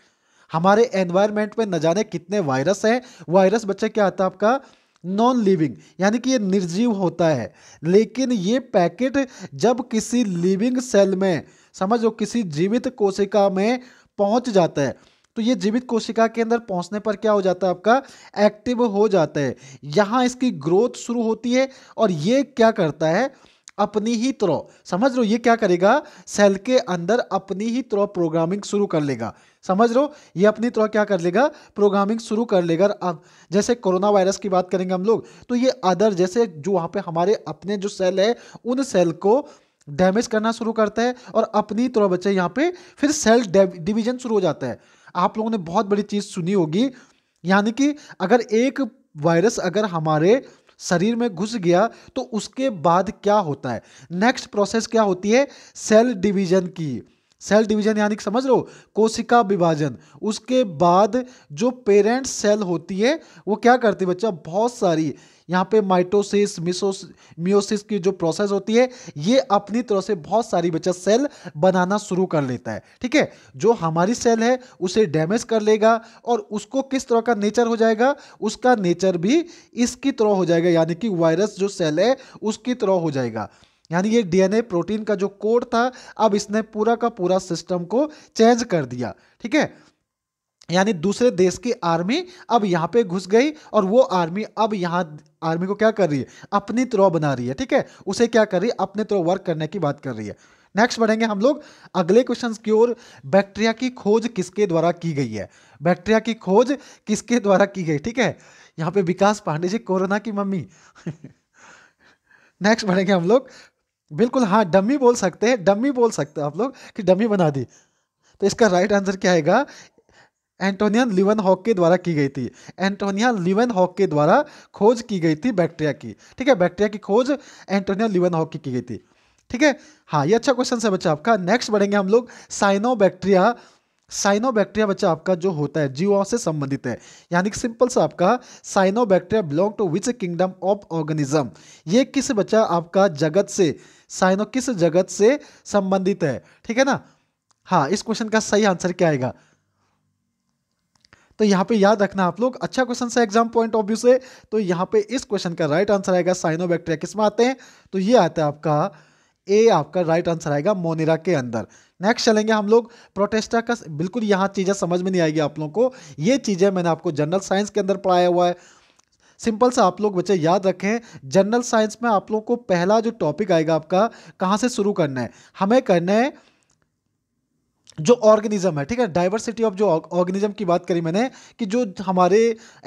हमारे एनवायरमेंट में न जाने कितने वायरस हैं वायरस बच्चा क्या आता है आपका नॉन लिविंग यानी कि ये निर्जीव होता है लेकिन ये पैकेट जब किसी लिविंग सेल में समझ लो किसी जीवित कोशिका में पहुंच जाता है तो ये जीवित कोशिका के अंदर पहुंचने पर क्या हो जाता है आपका एक्टिव हो जाता है यहाँ इसकी ग्रोथ शुरू होती है और ये क्या करता है अपनी ही तरह समझ लो ये क्या करेगा सेल के अंदर अपनी ही तरह प्रोग्रामिंग शुरू कर लेगा समझ लो ये अपनी तरह क्या कर लेगा प्रोग्रामिंग शुरू कर लेगा अब जैसे कोरोना वायरस की बात करेंगे हम लोग तो ये अदर जैसे जो वहाँ पे हमारे अपने जो सेल है उन सेल को डैमेज करना शुरू करता है और अपनी तरह बच्चे यहाँ पे फिर सेल डिवीजन शुरू हो जाता है आप लोगों ने बहुत बड़ी चीज़ सुनी होगी यानी कि अगर एक वायरस अगर हमारे शरीर में घुस गया तो उसके बाद क्या होता है नेक्स्ट प्रोसेस क्या होती है सेल डिवीजन की सेल डिवीजन यानी समझ लो कोशिका विभाजन उसके बाद जो पेरेंट सेल होती है वो क्या करती है बच्चा बहुत सारी यहाँ पे माइटोसिस मिसोस मियोसिस की जो प्रोसेस होती है ये अपनी तरह से बहुत सारी बच्चा सेल बनाना शुरू कर लेता है ठीक है जो हमारी सेल है उसे डैमेज कर लेगा और उसको किस तरह का नेचर हो जाएगा उसका नेचर भी इसकी तरह हो जाएगा यानी कि वायरस जो सेल है उसकी तरह हो जाएगा यानी ये डीएनए प्रोटीन का जो कोड था अब इसने पूरा का पूरा सिस्टम को चेंज कर दिया ठीक है यानी दूसरे देश की आर्मी अब यहाँ पे घुस गई और वो आर्मी अब यहाँ आर्मी को क्या कर रही है अपनी तरह बना रही है ठीक है उसे क्या कर रही है अपने तरह वर्क करने की बात कर रही है नेक्स्ट बढ़ेंगे हम लोग अगले क्वेश्चन की ओर बैक्टीरिया की खोज किसके द्वारा की गई है बैक्टीरिया की खोज किसके द्वारा की गई ठीक है यहाँ पे विकास पांडे जी कोरोना की मम्मी नेक्स्ट बढ़ेंगे हम लोग बिल्कुल हाँ डमी बोल सकते हैं डमी बोल सकते हैं आप लोग कि डमी बना दी तो इसका राइट आंसर क्या आएगा एंटोनिया लिवन हॉक के द्वारा की गई थी एंटोनिया लिवन हॉक के द्वारा खोज की गई थी बैक्टीरिया की ठीक है बैक्टीरिया की खोज एंटोनिया लिवन हॉक की की गई थी ठीक है हाँ ये अच्छा क्वेश्चन है बच्चा आपका नेक्स्ट बढ़ेंगे हम लोग साइनो बैक्टीरिया साइनो बैक्टीरिया बच्चा आपका जो होता है जीवों से संबंधित है यानी कि सिंपल सा आपका cyanobacteria belong to which kingdom of organism ये किस बच्चा आपका जगत से साइनो किस जगत से संबंधित है ठीक है ना हाँ इस क्वेश्चन का सही आंसर क्या आएगा तो यहाँ पे याद रखना आप लोग अच्छा क्वेश्चन से एग्जाम पॉइंट ऑफ व्यू से तो यहाँ पे इस क्वेश्चन का राइट आंसर आएगा साइनोबैक्टेरिया में आते हैं तो ये आता है आपका ए आपका राइट आंसर आएगा मोनेरा के अंदर नेक्स्ट चलेंगे हम लोग प्रोटेस्टा का बिल्कुल यहाँ चीज़ें समझ में नहीं आएगी आप लोगों को ये चीज़ें मैंने आपको जनरल साइंस के अंदर पढ़ाया हुआ है सिंपल सा आप लोग बच्चे याद रखें जनरल साइंस में आप लोगों को पहला जो टॉपिक आएगा आपका कहाँ से शुरू करना है हमें करना है जो ऑर्गेनिज्म है ठीक है डाइवर्सिटी ऑफ जो ऑर्गेनिज्म की बात करी मैंने कि जो हमारे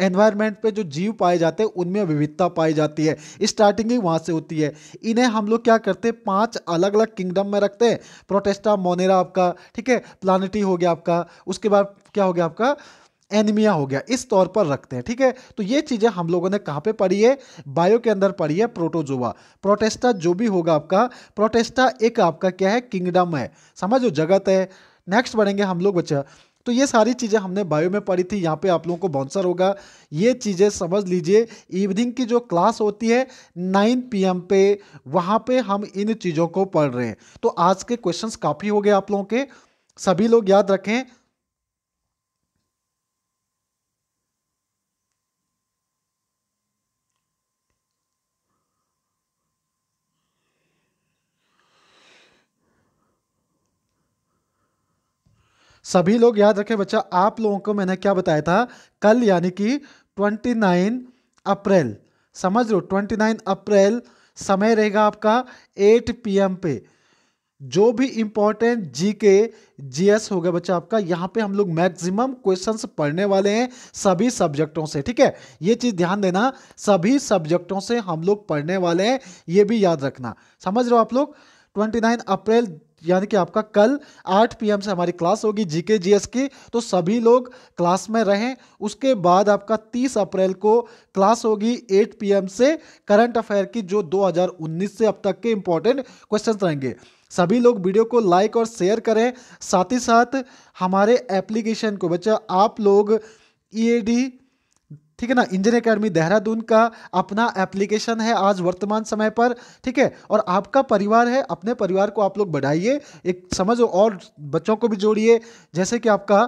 एनवायरनमेंट पे जो जीव पाए जाते हैं उनमें विविधता पाई जाती है स्टार्टिंग ही वहाँ से होती है इन्हें हम लोग क्या करते हैं पांच अलग अलग किंगडम में रखते हैं प्रोटेस्टा मोनेरा आपका ठीक है प्लानिटी हो गया आपका उसके बाद क्या हो गया आपका एनिमिया हो गया इस तौर पर रखते हैं ठीक है तो ये चीज़ें हम लोगों ने कहाँ पे पढ़ी है बायो के अंदर पढ़ी है प्रोटोजोवा प्रोटेस्टा जो भी होगा आपका प्रोटेस्टा एक आपका क्या है किंगडम है समझो जगत है नेक्स्ट बढ़ेंगे हम लोग बच्चा तो ये सारी चीज़ें हमने बायो में पढ़ी थी यहाँ पे आप लोगों को बाउंसर होगा ये चीज़ें समझ लीजिए इवनिंग की जो क्लास होती है 9 पीएम पे वहाँ पे हम इन चीज़ों को पढ़ रहे हैं तो आज के क्वेश्चंस काफ़ी हो गए आप लोगों के सभी लोग याद रखें सभी लोग याद रखें बच्चा आप लोगों को मैंने क्या बताया था कल यानी कि 29 अप्रैल समझ लो 29 अप्रैल समय रहेगा आपका 8 पीएम पे जो भी इम्पोर्टेंट जी के जी एस होगा बच्चा आपका यहाँ पे हम लोग मैक्सिमम क्वेश्चंस पढ़ने वाले हैं सभी सब्जेक्टों से ठीक है ये चीज़ ध्यान देना सभी सब्जेक्टों से हम लोग पढ़ने वाले हैं ये भी याद रखना समझ रहे हो आप लोग 29 अप्रैल यानी कि आपका कल 8 पीएम से हमारी क्लास होगी जीके जीएस की तो सभी लोग क्लास में रहें उसके बाद आपका 30 अप्रैल को क्लास होगी 8 पीएम से करंट अफेयर की जो 2019 से अब तक के इंपॉर्टेंट क्वेश्चन रहेंगे सभी लोग वीडियो को लाइक और शेयर करें साथ ही साथ हमारे एप्लीकेशन को बच्चा आप लोग ई e ठीक है ना इंजन अकेडमी देहरादून का अपना एप्लीकेशन है आज वर्तमान समय पर ठीक है और आपका परिवार है अपने परिवार को आप लोग बढ़ाइए एक समझो और बच्चों को भी जोड़िए जैसे कि आपका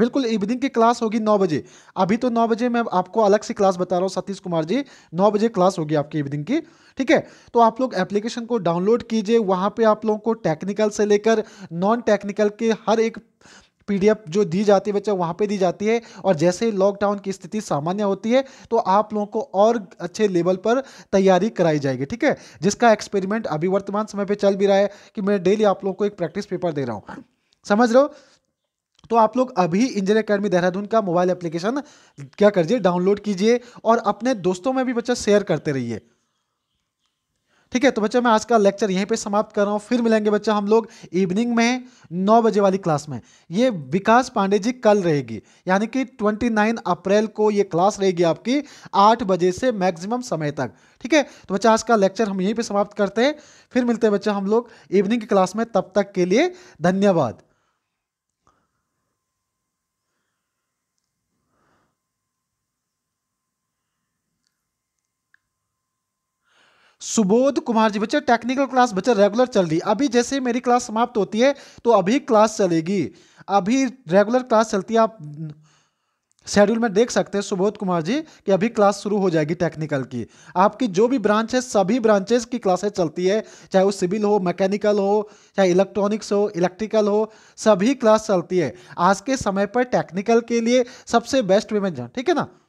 बिल्कुल इवनिंग की क्लास होगी नौ बजे अभी तो नौ बजे मैं आपको अलग से क्लास बता रहा हूँ सतीश कुमार जी नौ बजे क्लास होगी आपकी इवनिंग की ठीक है तो आप लोग एप्लीकेशन को डाउनलोड कीजिए वहाँ पे आप लोगों को टेक्निकल से लेकर नॉन टेक्निकल के हर एक पीडीएफ जो दी जाती है बच्चा वहाँ पे दी जाती है और जैसे ही लॉकडाउन की स्थिति सामान्य होती है तो आप लोगों को और अच्छे लेवल पर तैयारी कराई जाएगी ठीक है जिसका एक्सपेरिमेंट अभी वर्तमान समय पे चल भी रहा है कि मैं डेली आप लोगों को एक प्रैक्टिस पेपर दे रहा हूँ समझ रहे हो तो आप लोग अभी इंजीनियर अकेडमी देहरादून का मोबाइल एप्लीकेशन क्या करिए डाउनलोड कीजिए और अपने दोस्तों में भी बच्चा शेयर करते रहिए ठीक है तो बच्चा मैं आज का लेक्चर यहीं पे समाप्त कर रहा हूँ फिर मिलेंगे बच्चा हम लोग इवनिंग में नौ बजे वाली क्लास में ये विकास पांडे जी कल रहेगी यानी कि 29 अप्रैल को ये क्लास रहेगी आपकी आठ बजे से मैक्सिमम समय तक ठीक है तो बच्चा आज का लेक्चर हम यहीं पर समाप्त करते हैं फिर मिलते हैं बच्चा हम लोग इवनिंग की क्लास में तब तक के लिए धन्यवाद सुबोध कुमार जी बच्चे टेक्निकल क्लास बच्चे रेगुलर चल रही अभी जैसे मेरी क्लास समाप्त होती है तो अभी क्लास चलेगी अभी रेगुलर क्लास चलती है आप शेड्यूल में देख सकते हैं सुबोध कुमार जी कि अभी क्लास शुरू हो जाएगी टेक्निकल की आपकी जो भी ब्रांच है सभी ब्रांचेस की क्लासेस चलती है चाहे वो सिविल हो मैकेनिकल हो चाहे इलेक्ट्रॉनिक्स हो इलेक्ट्रिकल हो सभी क्लास चलती है आज के समय पर टेक्निकल के लिए सबसे बेस्ट वे वेमेंस ठीक है ना